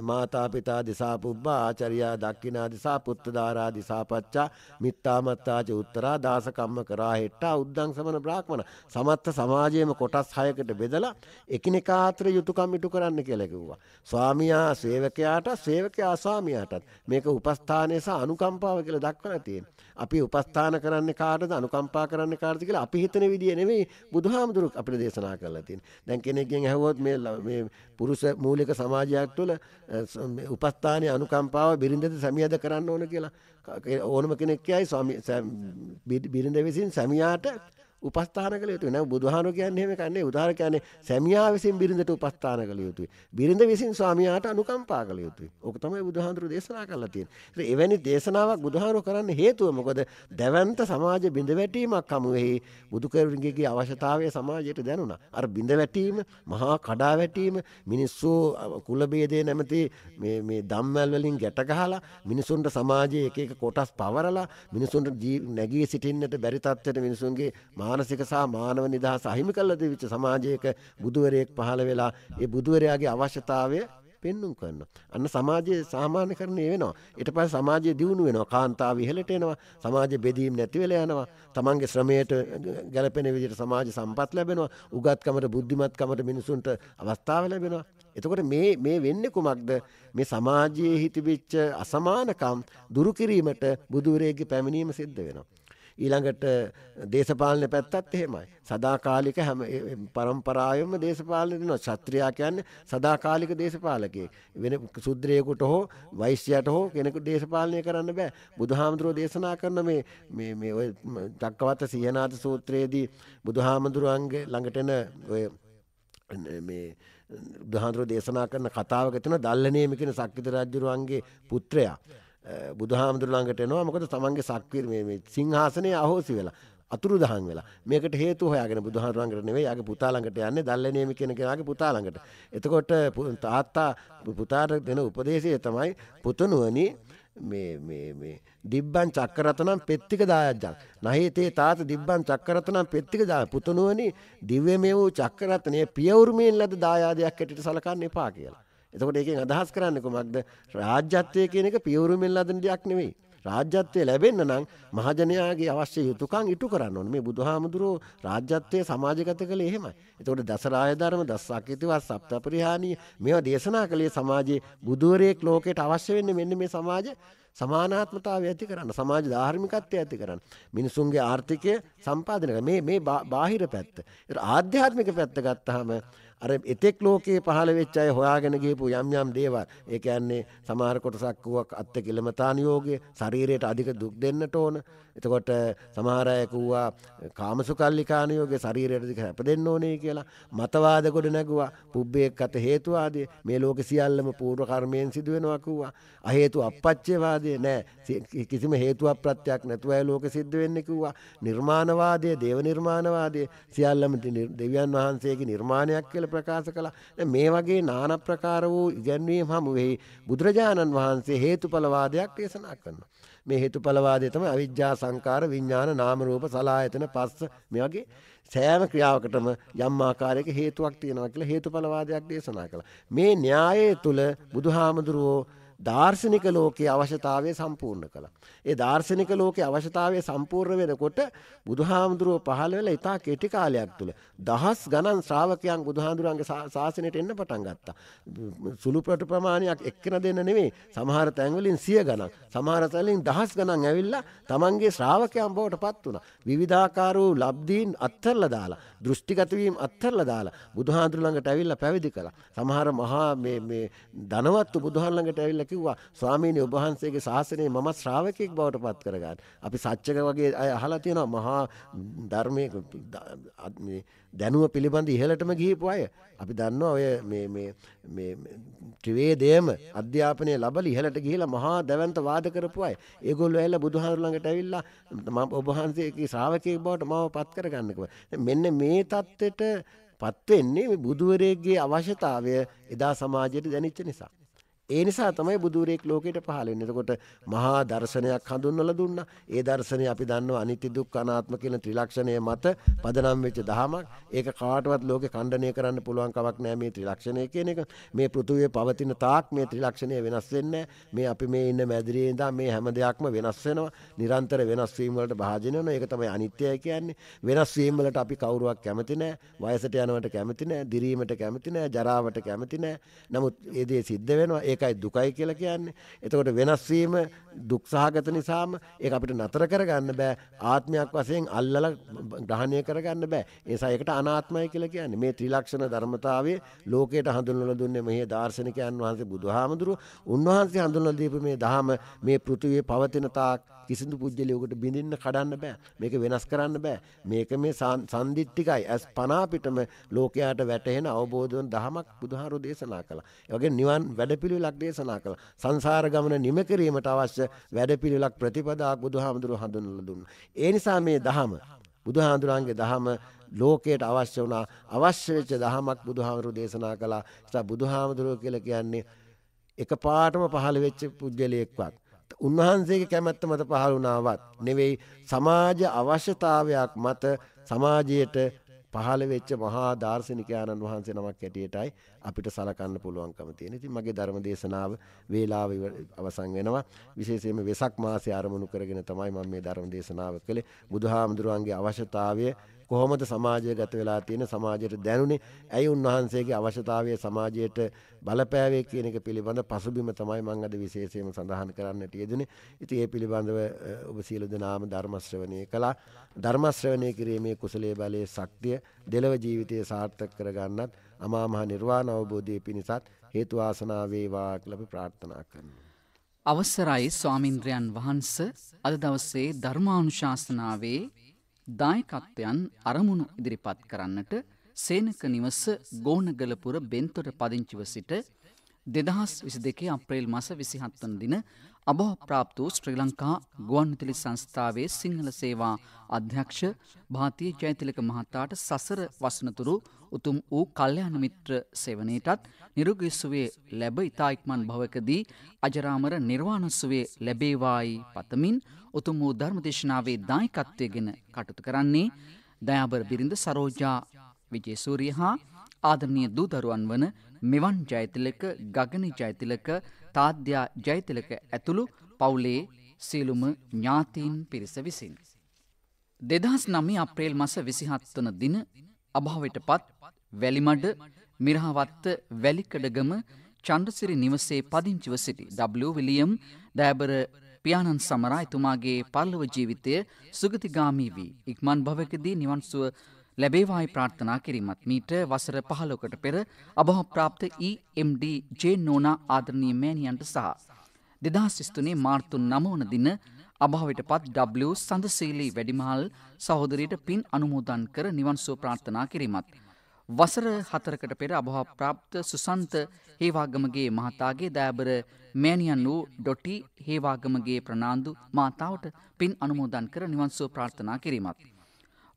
මාතාපිතා දිසාපුබ්බා ආචරියා දක්කිනා දිසා පුත්තදාරා දිසාපච්චා මිත්තාමත්තාච උත්තරා දාසකම්ම කරා හෙට්ටා උද්දං සමන බ්‍රාහ්මණ සමත්ත සමාජයේම කොටස් 6කට බෙදලා එකිනෙකාතර යුතුයකම් ඉටු කරන්න කියලා කිව්වා. ස්වාමියා සේවකයාට සේවකයා ස්වාමියාටත් මේක උපස්ථානය සහ අනුකම්පාව කියලා දක්වලා තියෙනවා. අපි උපස්ථාන කරන්නේ කාටද අනුකම්පා කරන්නේ කාටද කියලා අපි හිතන විදිය නෙමෙයි බුදුහාමුදුරුවෝ අපිට දේශනා කරලා තියෙන්නේ. දැන් කෙනෙක්ගෙන් ඇහුවොත් මේ මේ පුරුෂ මූලික සමාජයක් තුළ වල උපස්ථානයේ අනුකම්පාව බිරිඳද සැමියාද කරන්න ඕන කියලා ඕනම කෙනෙක් කියයි බිරිඳ විසින් සැමියාට උපස්ථාන කළ යුතුයි. නැව බුදුහාරෝ කියන්නේ එහෙම කන්නේ. උදාහර කියන්නේ සැමියා විසින් බිරිඳට උපස්ථාන කළ යුතුයි. බිරිඳ විසින් ස්වාමියාට අනුකම්පා කළ යුතුයි. ඕක තමයි බුදුහාඳුරු දේශනා කරලා තියෙන්නේ. එවැනි දේශනාවක් බුදුහාරෝ කරන්න හේතුව මොකද? දැවැන්ත සමාජ බිඳවැටීමක් හමුවෙහි බුදු කෙරුණගේ අවශ්‍යතාවය සමාජයට දැනුණා. අර බිඳවැටීම, මහා කඩාවැටීම, මිනිස්සු කුල ભેදේ නැමැති මේ මේ ධම්මැල් වලින් ගැට ගහලා මිනිසුන්ට සමාජයේ එක එක කොටස් පවරලා මිනිසුන්ට නැගී සිටින්නට බැරි තත්ත්වයට මිනිසුන්ගේ මා මානසික සහ මානව නිදහස අහිමි කළ දෙවිච්ච සමාජයක බුදුවරයෙක් පහළ වෙලා ඒ බුදුවරයාගේ අවශ්‍යතාවය පෙන්නුම් කරනවා. අන්න සමාජයේ සාමාන්‍යකරණය වෙනවා. ඊට පස්සේ සමාජය දියුණු වෙනවා. කාන්තාව ඉහළට එනවා. සමාජයේ බෙදීම් නැති වෙලා යනවා. තමන්ගේ ශ්‍රමයට ගැළපෙන විදිහට සමාජ සම්පත් ලැබෙනවා. උගත්කමට බුද්ධිමත්කමට මිනිසුන්ට අවස්ථාව ලැබෙනවා. එතකොට මේ මේ වෙන්නේ කුමක්ද? මේ සමාජයේ හිතිවිච්ච අසමානකම් දුරු කිරීමට බුදුරේගේ පැමිණීම සිද්ධ වෙනවා. ඊළඟට දේශපාලන පැත්තත් එහෙමයි. සදාකාලික හැම પરම්පරාවෙම දේශපාලන දෙනවා. ශාත්‍රියා කියන්නේ සදාකාලික දේශපාලකයෙක්. වෙන සුද්‍රයෙකුට හෝ වෛශ්‍යයට හෝ කෙනෙකු දේශපාලනය කරන්න බෑ. බුදුහාමුදුරුවෝ දේශනා කරන මේ මේ මේ ඔය චක්කවත සීහනාද සූත්‍රයේදී බුදුහාමුදුරුවන්ගේ ළඟට එන ඔය මේ බුදුහාමුදුරුවෝ දේශනා කරන කතාවක තියෙන දල්ලනේම කියන සක්විත රජුරුවන්ගේ පුත්‍රයා. බුදුහාමුදුරළඟට එනවා මොකද තමන්ගේ සක්විර මේ සිංහාසනය අහෝසි වෙලා අතුරු දහන් වෙලා මේකට හේතු හොයාගෙන බුදුහාමුදුරළඟට නෙවෙයි යාගේ පුතා ළඟට යන්නේ දල්ලේනේම කියන කෙනාගේ පුතා ළඟට. එතකොට තාත්තා පුතාට දෙන උපදේශය තමයි පුතුණුවනි මේ මේ මේ දිබ්බන් චක්කරතනම් පෙත්තික දායජ්ජන්. නහේතේ තාත දිබ්බන් චක්කරතනම් පෙත්තික දා පුතුණුවනි දිව්‍යමය වූ චක්කරතනය පියවුරුමයෙන් ලද දායාදයක් හැටියට සලකන්න එපා කියලා. එතකොට ඒකෙන් අදහස් කරන්නේ කොහොමද? රාජ්‍යත්වයේ කියන එක පියවරුමින් ලදන දෙයක් නෙවෙයි. රාජ්‍යත්වය ලැබෙන්න නම් මහජනයාගේ අවශ්‍ය යුතුයකම් ඉටු කරන්න ඕනේ. මේ බුදුහාමුදුරුවෝ රාජ්‍යත්වය සමාජගත කළේ එහෙමයි. ඒතකොට දසරාය ධර්ම, දස්සාකිතවත්, සප්තපරිහානීය මේවා දේශනා කළේ සමාජයේ බුදුවරයෙක් ලෝකයට අවශ්‍ය වෙන්නේ මෙන්න මේ සමාජ සමානාත්මතාවය ඇති කරන්න සමාජ ධාර්මිකත්වය ඇති කරන්න මිනිසුන්ගේ ආර්ථිකය සම්පාදනය මේ මේ බාහිර පැත්ත ආධ්‍යාත්මික පැත්ත ගත්තාම අර එතෙක් ලෝකයේ පහළ වෙච්ච අය හොයාගෙන ගිහපු යම් යම් දේවල්. ඒ කියන්නේ සමහර කොටසක් වූවක් අත්ති කිලමතානියෝගය ශරීරයට අධික දුක් දෙන්නට ඕන. එතකොට සමහරය කූවා කාමසුකල්ලිකානයෝගේ ශරීරයටදික හැප දෙන්න ඕනේ කියලා මතවාද ගොඩ නැගවා පුබ්බෙක් අත හේතුවාදය මේ ලෝක සියල්ලම පූර්ව කර්මයෙන් සිදුවෙනවකූවා අහේතු අපච්චවාදය නෑ කිසිම හේතුවක් ප්‍රත්යක් නැතුව ඇ ලෝක සිද්ධ වෙන්නෙකවා නිර්මාණවාදය දේව නිර්මාණවාදය සියල්ලම දෙවියන් වහන්සේගේ නිර්මාණයක් කියල ප්‍රකාශ කළ මේ වගේ නාන ප්‍රකාර වූ ඉගැන්වීම් හමුවෙහි බුදුරජාණන් වහන්සේ හේතු පලවාදයක් දේශනා කරන්න. මේ හේතුඵලවාදය තමයි අවිජ්ජා සංකාර විඥාන නාම රූප සලආයතන පස්ස මේ වගේ සෑම ක්‍රියාවකටම යම් ආකාරයක හේතුවක් තියෙනවා කියලා හේතුඵලවාදයක් දේශනා කළා. මේ න්‍යායය තුල බුදුහාමුදුරුවෝ දාර්ශනික ලෝකයේ අවශ්‍යතාවය සම්පූර්ණ කළා. ඒ දාර්ශනික ලෝකයේ අවශ්‍යතාවය සම්පූර්ණ වෙනකොට බුදුහාමුදුරුව පහළ වෙලා ඉතා කෙටි කාලයක් තුල දහස් ගණන් ශ්‍රාවකයන් බුදුහාමුදුරන්ගේ ශාසනයට එන්න පටන් ගත්තා. සුළු ප්‍රමාණයක් එක්කන දෙන්න නෙමෙයි සමහර තැන්වලින් සිය ගණන් සමහර තැන්වලින් දහස් ගණන් ඇවිල්ලා තමන්ගේ ශ්‍රාවකයන් බවට පත් වුණා. විවිධාකාර වූ ලබ්ධීන් අත්හැරලා දාලා දෘෂ්ටිගත වීම අත්හැරලා දාලා බුදුහාමුදුර ළඟට ඇවිල්ලා පැවිදි කළා. සමහර මහා මේ මේ ධනවත් බුදුහාමුදුර ළඟට ඇවිල්ලා කිව්වා ස්වාමීනි ඔබ වහන්සේගේ ශාසනයේ මම ශ්‍රාවකෙක් බවට පත් කරගන්න. අපි සච්චක වගේ අය අහලා තියෙනවා මහා ධර්මයේ මේ දැනුම පිළිබඳ ඉහළටම ගිහිපු අය. අපි දන්නවා ඔය මේ මේ මේ ත්‍රිවේදයේම අධ්‍යාපනය ලැබලා ඉහළට ගිහිලා මහා දැවැන්ත වාද කරපු අය. ඒගොල්ලෝ ඇවිල්ලා බුදුහාමුදුර ළඟට ඇවිල්ලා මම ඔබ වහන්සේගේ ශ්‍රාවකයෙක් බවට මාව පත් කරගන්න කිව්වා. මෙන්න මේ தත්ත්වෙට පත් වෙන්නේ බුදුවරයෙක්ගේ අවශ්‍යතාවය එදා සමාජයට දැනෙච්ච නිසා. ඒ නිසා තමයි බුදුරෙක් ලෝකෙට පහළ වෙන්නේ. එතකොට මහා දර්ශනයක් හඳුන්වලා දුන්නා. ඒ දර්ශනේ අපි දන්නවා අනිත්‍ය දුක්ඛ අනාත්ම කියන ත්‍රිලක්ෂණය මත පදනම් වෙච්ච දහමක්. ඒක කාටවත් ලෝකේ ඛණ්ඩණය කරන්න පුළුවන් කමක් නැහැ මේ ත්‍රිලක්ෂණය කියන එක. මේ පෘථුවේ පවතින තාක් මේ ත්‍රිලක්ෂණය වෙනස් වෙන්නේ මේ අපි මේ ඉන්න මැදිරියේ ඉඳන් මේ හැම දෙයක්ම වෙනස් වෙනවා. නිරන්තර වෙනස් වීම වලට භාජන වෙනවා. ඒක තමයි අනිත්‍යය කියන්නේ. වෙනස් වීම වලට අපි කවුරුවක් කැමති නැහැ. වයසට යනවට කැමති නැහැ. දිරීමට කැමති නැහැ. ජරාවට කැමති නැහැ. නමුත් ඒ දේ සිද්ධ වෙනවා. ඒකයි දුකයි කියලා කියන්නේ. එතකොට වෙනස් වීම දුක් සහගත නිසාම ඒක අපිට නතර කරගන්න බෑ. ආත්මයක් වශයෙන් අල්ලලා ග්‍රහණය කරගන්න බෑ. ඒසයි ඒකට අනාත්මයි කියලා කියන්නේ. මේ ත්‍රිලක්ෂණ ධර්මතාවයේ ලෝකයට හඳුන්වලා දුන්නේ මේ දාර්ශනිකයන් වහන්සේ බුදුහාමුදුරුවෝ. උන්වහන්සේ හඳුන්වලා දීපු මේ ධහම මේ පෘථිවියේ පවතින තාක් කිසිදු පුද්ගලයකට බිඳින්න කඩන්න බෑ මේක වෙනස් කරන්න බෑ මේක මේ සන්දිිත්තිකයි ඇස් පනාපිටම ලෝකයාට වැටහෙන අවබෝධවන් දහමක් බුදුහාරු දේශනා කළ. යගේ නිවන් වැඩපිළිලක් දේශනා කළ සංසාර ගමන නිමකිරීමට අවශ්‍ය වැඩපිළිලක් ප්‍රතිපදාක් බුදුහාමුදුරු හඳුනල දුන්න. ඒ නිසා මේ දහම බුදුහාඳුරන්ගේ දහම ලෝකයට අවශ්‍ය වුණා අවශ්‍යවෙච්ච දහමක් බුදුහාමුරු දේශනා කලා ස බුදුහාමුදුරුව කියල කියන්නේ එක පාටම පහළ වෙච්ච පුද්ගලයෙක්වත්. උන්වහන්සේගේ කැමැත්ත මත පහළ වුණාවත් නෙවෙයි සමාජ අවශ්‍යතාවයක් මත සමාජයට පහළ වෙච්ච මහා දාර්ශනිකයන්න් වහන්සේ නමක් හැටියටයි අපිට සලකන්න පුළුවන්කම තියෙන. ඉතින් මගේ ධර්ම දේශනාව වේලාව අවසන් වෙනවා. විශේෂයෙන්ම වෙසක් මාසය ආරමුණු කරගෙන තමයි මම මේ ධර්ම දේශනාව කළේ. බුදුහාමුදුරුවන්ගේ අවශ්‍යතාවය කොහොමද සමාජය ගත වෙලා තියෙන සමාජයට දැනුනේ ඇයි උන්වහන්සේගේ අවශ්‍යතාවය සමාජයට බලපෑවේ කියන එක පිළිබඳ පසුබිම තමයි මම අද විශේෂයෙන්ම සඳහන් කරන්නට යෙදුනේ. ඉතින් ඒ පිළිබඳව ඔබ සියලු දෙනාම ධර්ම ශ්‍රවණය කළා. ධර්ම ශ්‍රවණය කිරීමේ කුසලයේ බලයේ ශක්තිය දෙලව ජීවිතය සාර්ථක කරගන්නත් අමා මහ නිර්වාණ අවබෝධයේ පිණිසත් හේතු ආසනා වේවා කියලා අපි ප්‍රාර්ථනා කරනවා. අවසරයි ස්වාමින්ද්‍රයන් වහන්ස අද දවසේ ධර්මානුශාසනාවේ දායකත්වයන් අරමුණු ඉදිරිපත් කරන්නට සේනක නිවස ගෝනගලපුර බෙන්තොට පදිංචිව සිට දෙදහස් විසි දෙකේ අප්‍රේල් මස විසිහත්වන දින අබෝ ප්‍රාප්ත වූ ශ්‍රී ලංකා ගුවන්විතිලි සංස්ථාවේ සිංහල සේවා අධ්‍යක්ෂ භාතිය චෛතලික මහතාට සසර වසනතුරු උතුම් වූ කල්්‍යයාන මිත්‍ර සෙවනයටත් නිරුගිස්සුවේ ලැබ ඉතායික්මන් භවකදී අජරාමර නිර්වාණස්සුවේ ලැබේවායි පතමින් උතුම් වූ ධර්මදේශනාවේ දායකත්වයගෙන කටුතු කරන්නේ දයාබර බිරිඳ සරෝජා විජේසූරිය හා ආදරණය දූදරුවන් වන මෙවන් ජයතිලක ගගනි ජයතිලක තාධ්‍යා ජයතිලක ඇතුළු පවුලේ සියලුම ඥාතීන් පිරිස විසින්. දෙදහස් නමි අප්‍රේල් මස විසිහත්වන දින අභාවයට පත් වැලිමඩ මිරහවත්ත වැලිකඩගම චන්ඩසිරි නිවසේ පදිංචිව සිටි W විලියම් දෑබර පියාණන් සමරා එතුමාගේ පල්ලව ජීවිතය සුගතිගාමී වී ඉක්මන් භවකදී නිවන්සුව ලැබේවායි ප්‍රාර්ථනා කිරීමත් මීට වසර පහලොකට පෙර අභහප්‍රාප්ත EMD ජේ නෝනා ආදරණීය මෑණියන්ට සහ දෙදස් ස්තුනේ මාර්තුන් නමෝන දින අභාවිට පත් W සඳසීලී වැඩිමහල් සහෝදරයට පින් අනුමෝදන් කර නිවන්සුව ප්‍රාර්ථනා කිරීමත්. වසර හතරකට පෙර අභහා ප්‍රාප්ත සුසන්ත හේවාගමගේ මහතාගේ දෑබර මෑනියන් වූ ඩොටි හේවාගමගේ ප්‍රනාාන්දු මාතාවට පින් අනුමෝදන් කර නිවන්සුව ප්‍රාර්ථනා කිරීමත්.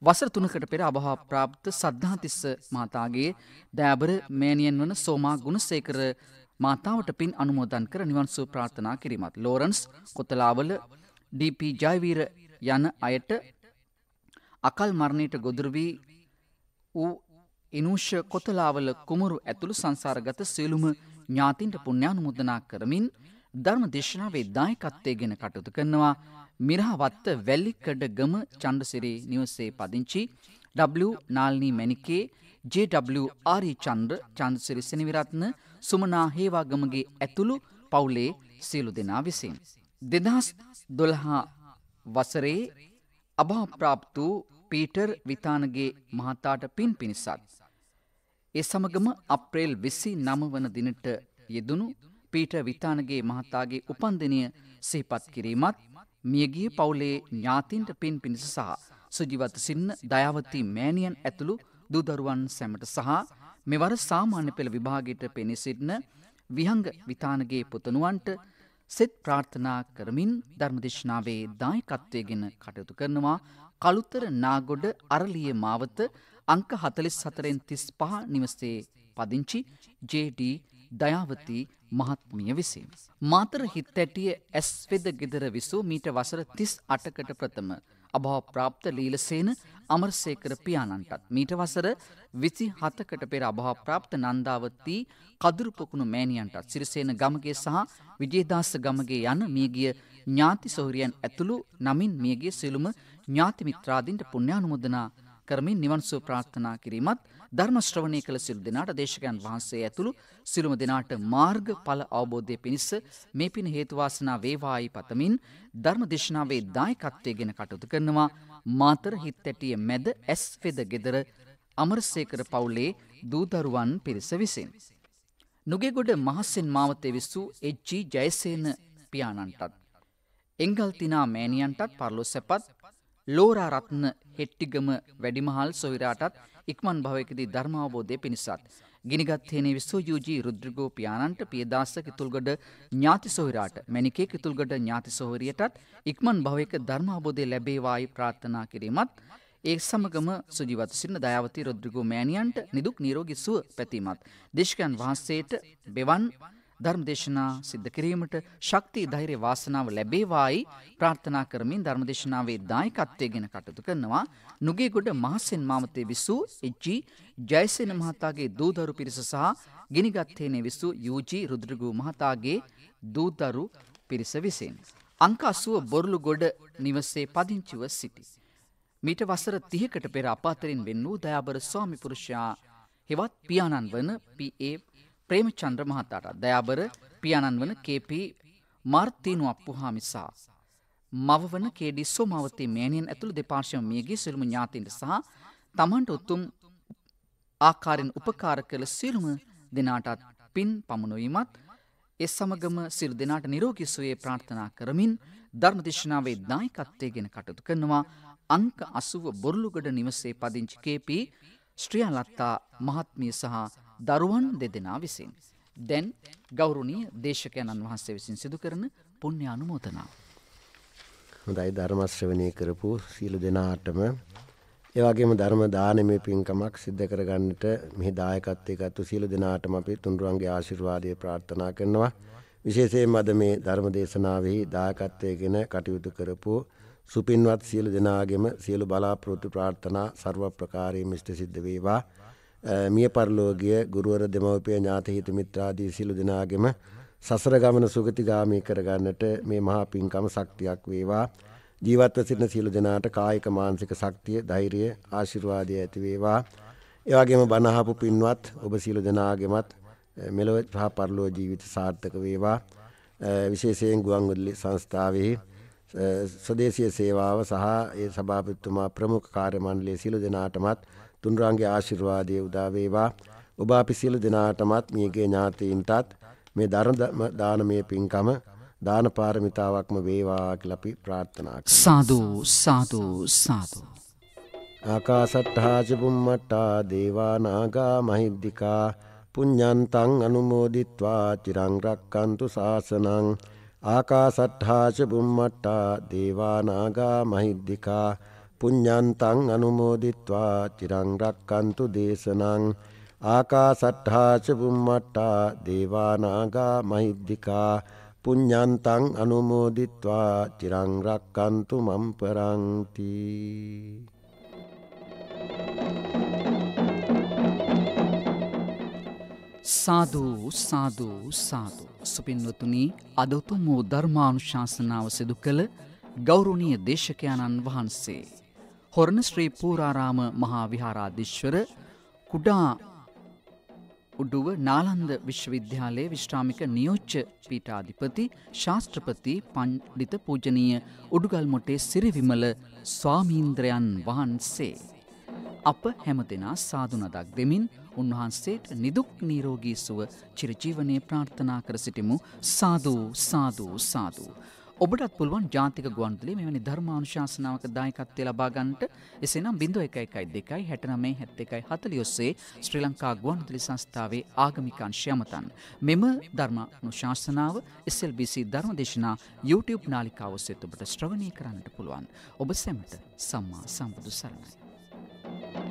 වසර තුනකට පෙර අභහා ප්‍රාප්ත සද්ධාතිස්ස මාතාගේ දෑබර මෑනියන් වන සෝමා ගුණසේකර මාතාවට පින් අනුමෝදන් කර නිවන්සු ප්‍රාර්ථනා කිරීමත් ලෝරන්ස් කොතලාවල ඩීපී ජයවීර යන අයට අකල් මරණයට ගොදුරු වී ඌ ඉනුෂ්‍ය කොතලාවල කුමරු ඇතුළු සංසාරගත සියලුම ඥාතින්ට පුණ්‍යානුමුදනා කරමින් ධර්ම දේශනාවේ දායකත්වයගෙන කටයුතු කරනවා මිරහවත්ත වැල්ලිකඩ ගම චන්ඩසිරේ නිවසේ පදිංචි W නාල්නී මැනිකේ JW ආරී චන්ද්‍ර චන්දසිරි සෙනවිරත්න සුමනා හේවාගමගේ ඇතුළු පවුලේ සියලු දෙනා විසින්. දෙදස් දොළහා වසරේ අභාප්‍රාප්තු පීටර් විතානගේ මහතාට පින් පිණිසත්. ඒ සමගම අප්‍රේල් විසි නම වන දිනට යෙදුණු පීට විතානගේ මහතාගේ උපන්දිනය සහිපත් කිරීමත් මියගිය පවුලේ ඥාතින්ට පින් පිණිස සහ සුජිවත සින්න දයාවතී මෑනියන් ඇතුළු දුදරුවන් සැමට සහ මෙවර සාමාන්‍ය පෙළ විභාගයට පෙනසිටින විහංග විතානගේ පුතනුවන්ට සෙත් ප්‍රාර්ථනා කරමින් ධර්මදේශනාවේ දායකත්වයගෙන කටයුතු කරනවා කළුතර නාගොඩ අරලිය මාවත අංක 44න් 35 නිවසේ පදිංචි ජේ.ඩී. දයාවති මහත්මිය විසින්. මාතර හිත්තැටිය ඇස්වෙද ගෙදර විසූ මීට වසර 38කට ප්‍රථම අභව ප්‍රාප්ත ලීලසේන අමරසේකර පියාණන්ටත් මීට වසර විසි හතකට පෙර අභාප්‍රාප්ත නන්දාවත්ති කදුරුපකුණු මෑණියන්ටත් සිරිසේන ගමගේ සහ විජේදාස ගමගේ යන මියගිය ඥාති සොහරියන් ඇතුළු නමින් මියගේ සිළුම ඥාතිමිත්‍රාදීන්ට පුුණ්‍යානුමුදනා කරමින් නිවන්සුව ප්‍රාර්ථනා කිරීමත් ධර්මශ්‍රවණය කළ සිරු දෙනාට දේශකයන් වහන්සේ ඇතුළු සිළුම දෙනාට මාර්ග පල අවබෝධය පිණිස මේ පින හේතුවාසනා වේවායි පතමින් ධර්ම දේශනාවේ දායකත්වය ගෙන කටයුතු කරනවා මාතර හිත්තැටිය මැද ඇස් වෙද ගෙදර අමරසේකර පවුලේ දූදරුවන් පිරිස විසින්. නුගෙගොඩ මහස්සෙන් මාවතය විස්සූ එච්ජී ජයසේන පියාණන්ටත්. එංගල්තිනා මෑණියන්ටත් පරලො සැපත් ලෝරාරත්න හෙට්ටිගම වැඩිමහල් සොවිරාටත් ඉක්මන් භවයකදී ධර්මාවබෝධය පිණිසත්. ගිනිගත්හේනේ විස්සෝජූජී රුද්‍රගෝපියාණන්ට පියදාස කිතුල්ගඩ ඥාති සොහිරාට මැනිකේ කිතුල්ගඩ ඥාති සොහරියටත් ඉක්මන් භවයක ධර්මාබෝධය ලැබේවායි ප්‍රාර්ථනා කිරීමත් ඒ සමගම සුජීවත් සිරන දයාවති රොද්‍රගෝ මෑණියන්ට නිදුක් නිරෝගී සුව පැතීමත් දේශකයන් වහන්සේට බෙවන් ධර්මදේශනා සිද්ධ කිරීමට ශක්ති ධෛර්ය වාසනාව ලැබේවායි ප්‍රාර්ථනා කරමින් ධර්මදේශනාවේ දායකත්වයගෙන කටයුතු කරනවා නුගේගොඩ මහසෙන් මාමතේ විසූ එජ්ජි ජයසේන මහතාගේ දූදරු පිරිස සහ ගිනිගත්තේනේ විසූ යූජී රුදුරගු මහතාගේ දූදරු පිරිස විසින්. අංක අසුව බොරලුගොඩ නිවසේ පදිංචිව සිටි. මීට වසර තිහකට පෙර අපාතරින් වෙන් වූ දයාබර ස්වාමිපුරුෂයා හෙවත් පියාණන් වන පඒ ප්‍රේමචන්ද්‍ර මහතාට දයාබර පියාණන් වන කේපී මාර්තීනු අප්පුහාමි සහ මව වන කේඩි සෝමාවතී මෑණියන් ඇතුළු දෙපාර්ශ්වම මියගිය සියලුම ඥාතීන්ට සහ තමන්ට උතුම් ආකාරයෙන් උපකාර කළ සියලුම දෙනාටත් පින් පමුණුවීමත් ඒ සමගම සිල් දෙනාට නිරෝගී සුවයේ ප්‍රාර්ථනා කරමින් ධර්මදේශනාවේ දායකත්වයේගෙන කටයුතු කරනවා අංක 80 බොරළුගඩ නිවසේ පදිංචි කේපී ශ්‍රියලත්තා මහත්මිය සහ දරුවන් දෙදෙනා විසින්. දැන් ගෞරුණී දේශකයණන් වහන්සේ විසින් සිදු කරන පුුණ්‍ය අනුමෝතනාව. හොඳයි ධර්මශ්‍රවනය කරපු සීල දෙනාටම ඒවගේම ධර්ම දානම පින්කමක් සිද්ධ කරගන්නට මෙහි දායකත්තයකත්තු සීල දෙනාටම අපි තුන්රුවන්ගේ ආශිර්වාදය ප්‍රාර්ථනා කරනවා. විශේෂයෙන් අද මේ ධර්ම දේශනාවෙහි දායකත්වයගෙන කටයුතු කරපු සුපින්වත් සියලු දෙනාගෙම සියලු බලාපොරොත්තු ප්‍රාර්ථනා ਸਰව ප්‍රකාරයෙන් ඉෂ්ට සිද්ධ වේවා. මිය පරලෝකීය ගුරුවර දෙමව්පිය ඥාති හිත මිත්‍රාදී සියලු දෙනාගෙම සසර ගමන සුගතිගාමී කරගන්නට මේ මහා පින්කම ශක්තියක් වේවා. ජීවත්ව සිටින සියලු දෙනාට කායික මානසික ශක්තිය, ධෛර්යය, ආශිර්වාදය ඇති වේවා. ඒ වගේම බණහපු පින්වත් ඔබ සියලු දෙනාගෙමත් මෙලොව සහ පරලොව ජීවිත සාර්ථක වේවා. විශේෂයෙන් ගුවන්විදුලි සංස්ථාවේ ස්වදේශීය සේවාව සහ ඒ සභාපතිතුමා ප්‍රමුඛ කාර්ය මණ්ඩලයේ සියලු දෙනාටමත් තුන්රාංගේ ආශිර්වාදයේ උදා වේවා. ඔබ අපි සියලු දෙනාටමත් මියගේ ඥාතීන්ටත් මේ ධර්ම දානමය පින්කම දාන පාරමිතාවක්ම වේවා කියලා අපි ප්‍රාර්ථනා කරමු. සාදු සාදු සාදු. ආකාසට්ඨා චුම්මට්ටා දේවා නාග මහිද්దికා පුඤ්ඤන්තං අනුමෝදිත්වා චිරං රක්칸තු සාසනං ආකාසට්ඨාච බුම්මට්ටා දේවානාගා මහිද්దికා පුඤ්ඤන්තං අනුමෝදිත්වා චිරං රක්칸තු දේශනං ආකාසට්ඨාච බුම්මට්ටා දේවානාගා මහිද්దికා පුඤ්ඤන්තං අනුමෝදිත්වා චිරං රක්칸තු මම්පරන්ති සාධූ සාධූ සාධූ සුපින්වතුනී අදතුම් වූ ධර්මානුශාසනාව සිදු කළ ගෞරුණීය දේශකයාණන් වහන්සේ. හොරණ ශ්‍රී පූරාරාම මහා විහාරාධිශ්වර කුඩා උඩුව නාලන්ද විශ්වවිද්‍යාලයේ විශ්‍රාමික නියෝච්ච පීටාධිපති ශාස්ත්‍රපති පණ්ඩිත පූජනීය උඩුගල්මොටේ සිරිවිමල ස්වාමීන්ද්‍රයන් වහන්සේ. අප හැමදෙනා සාදුනදක් දෙමින් උන්වහන්සේට නිදුක් නීරෝගී සුව චිරජීවනයේ ප්‍රාර්ථනා කර සිටිමු සාදූ සාදූ සාදූ. ඔබටත් පුළුවන් ජාතික ගුවන්තුලේ මෙවැනි ධර්මානුශාසනාවක දායකත්වය ලබා ගන්නට එසේනම් 0112 69 71 40 ඔස්සේ ශ්‍රී ලංකා ගුවන්විදුලි සංස්ථාවේ ආගමික අංශය අමතන්න. මෙම ධර්මානුශාසනාව SLBC ධර්මදේශනා YouTube නාලිකාව ඔස්සේ ඔබට ශ්‍රවණය කරන්නට පුළුවන්. ඔබ සැමට සම්මා සම්බුදු සරණයි. Thank you.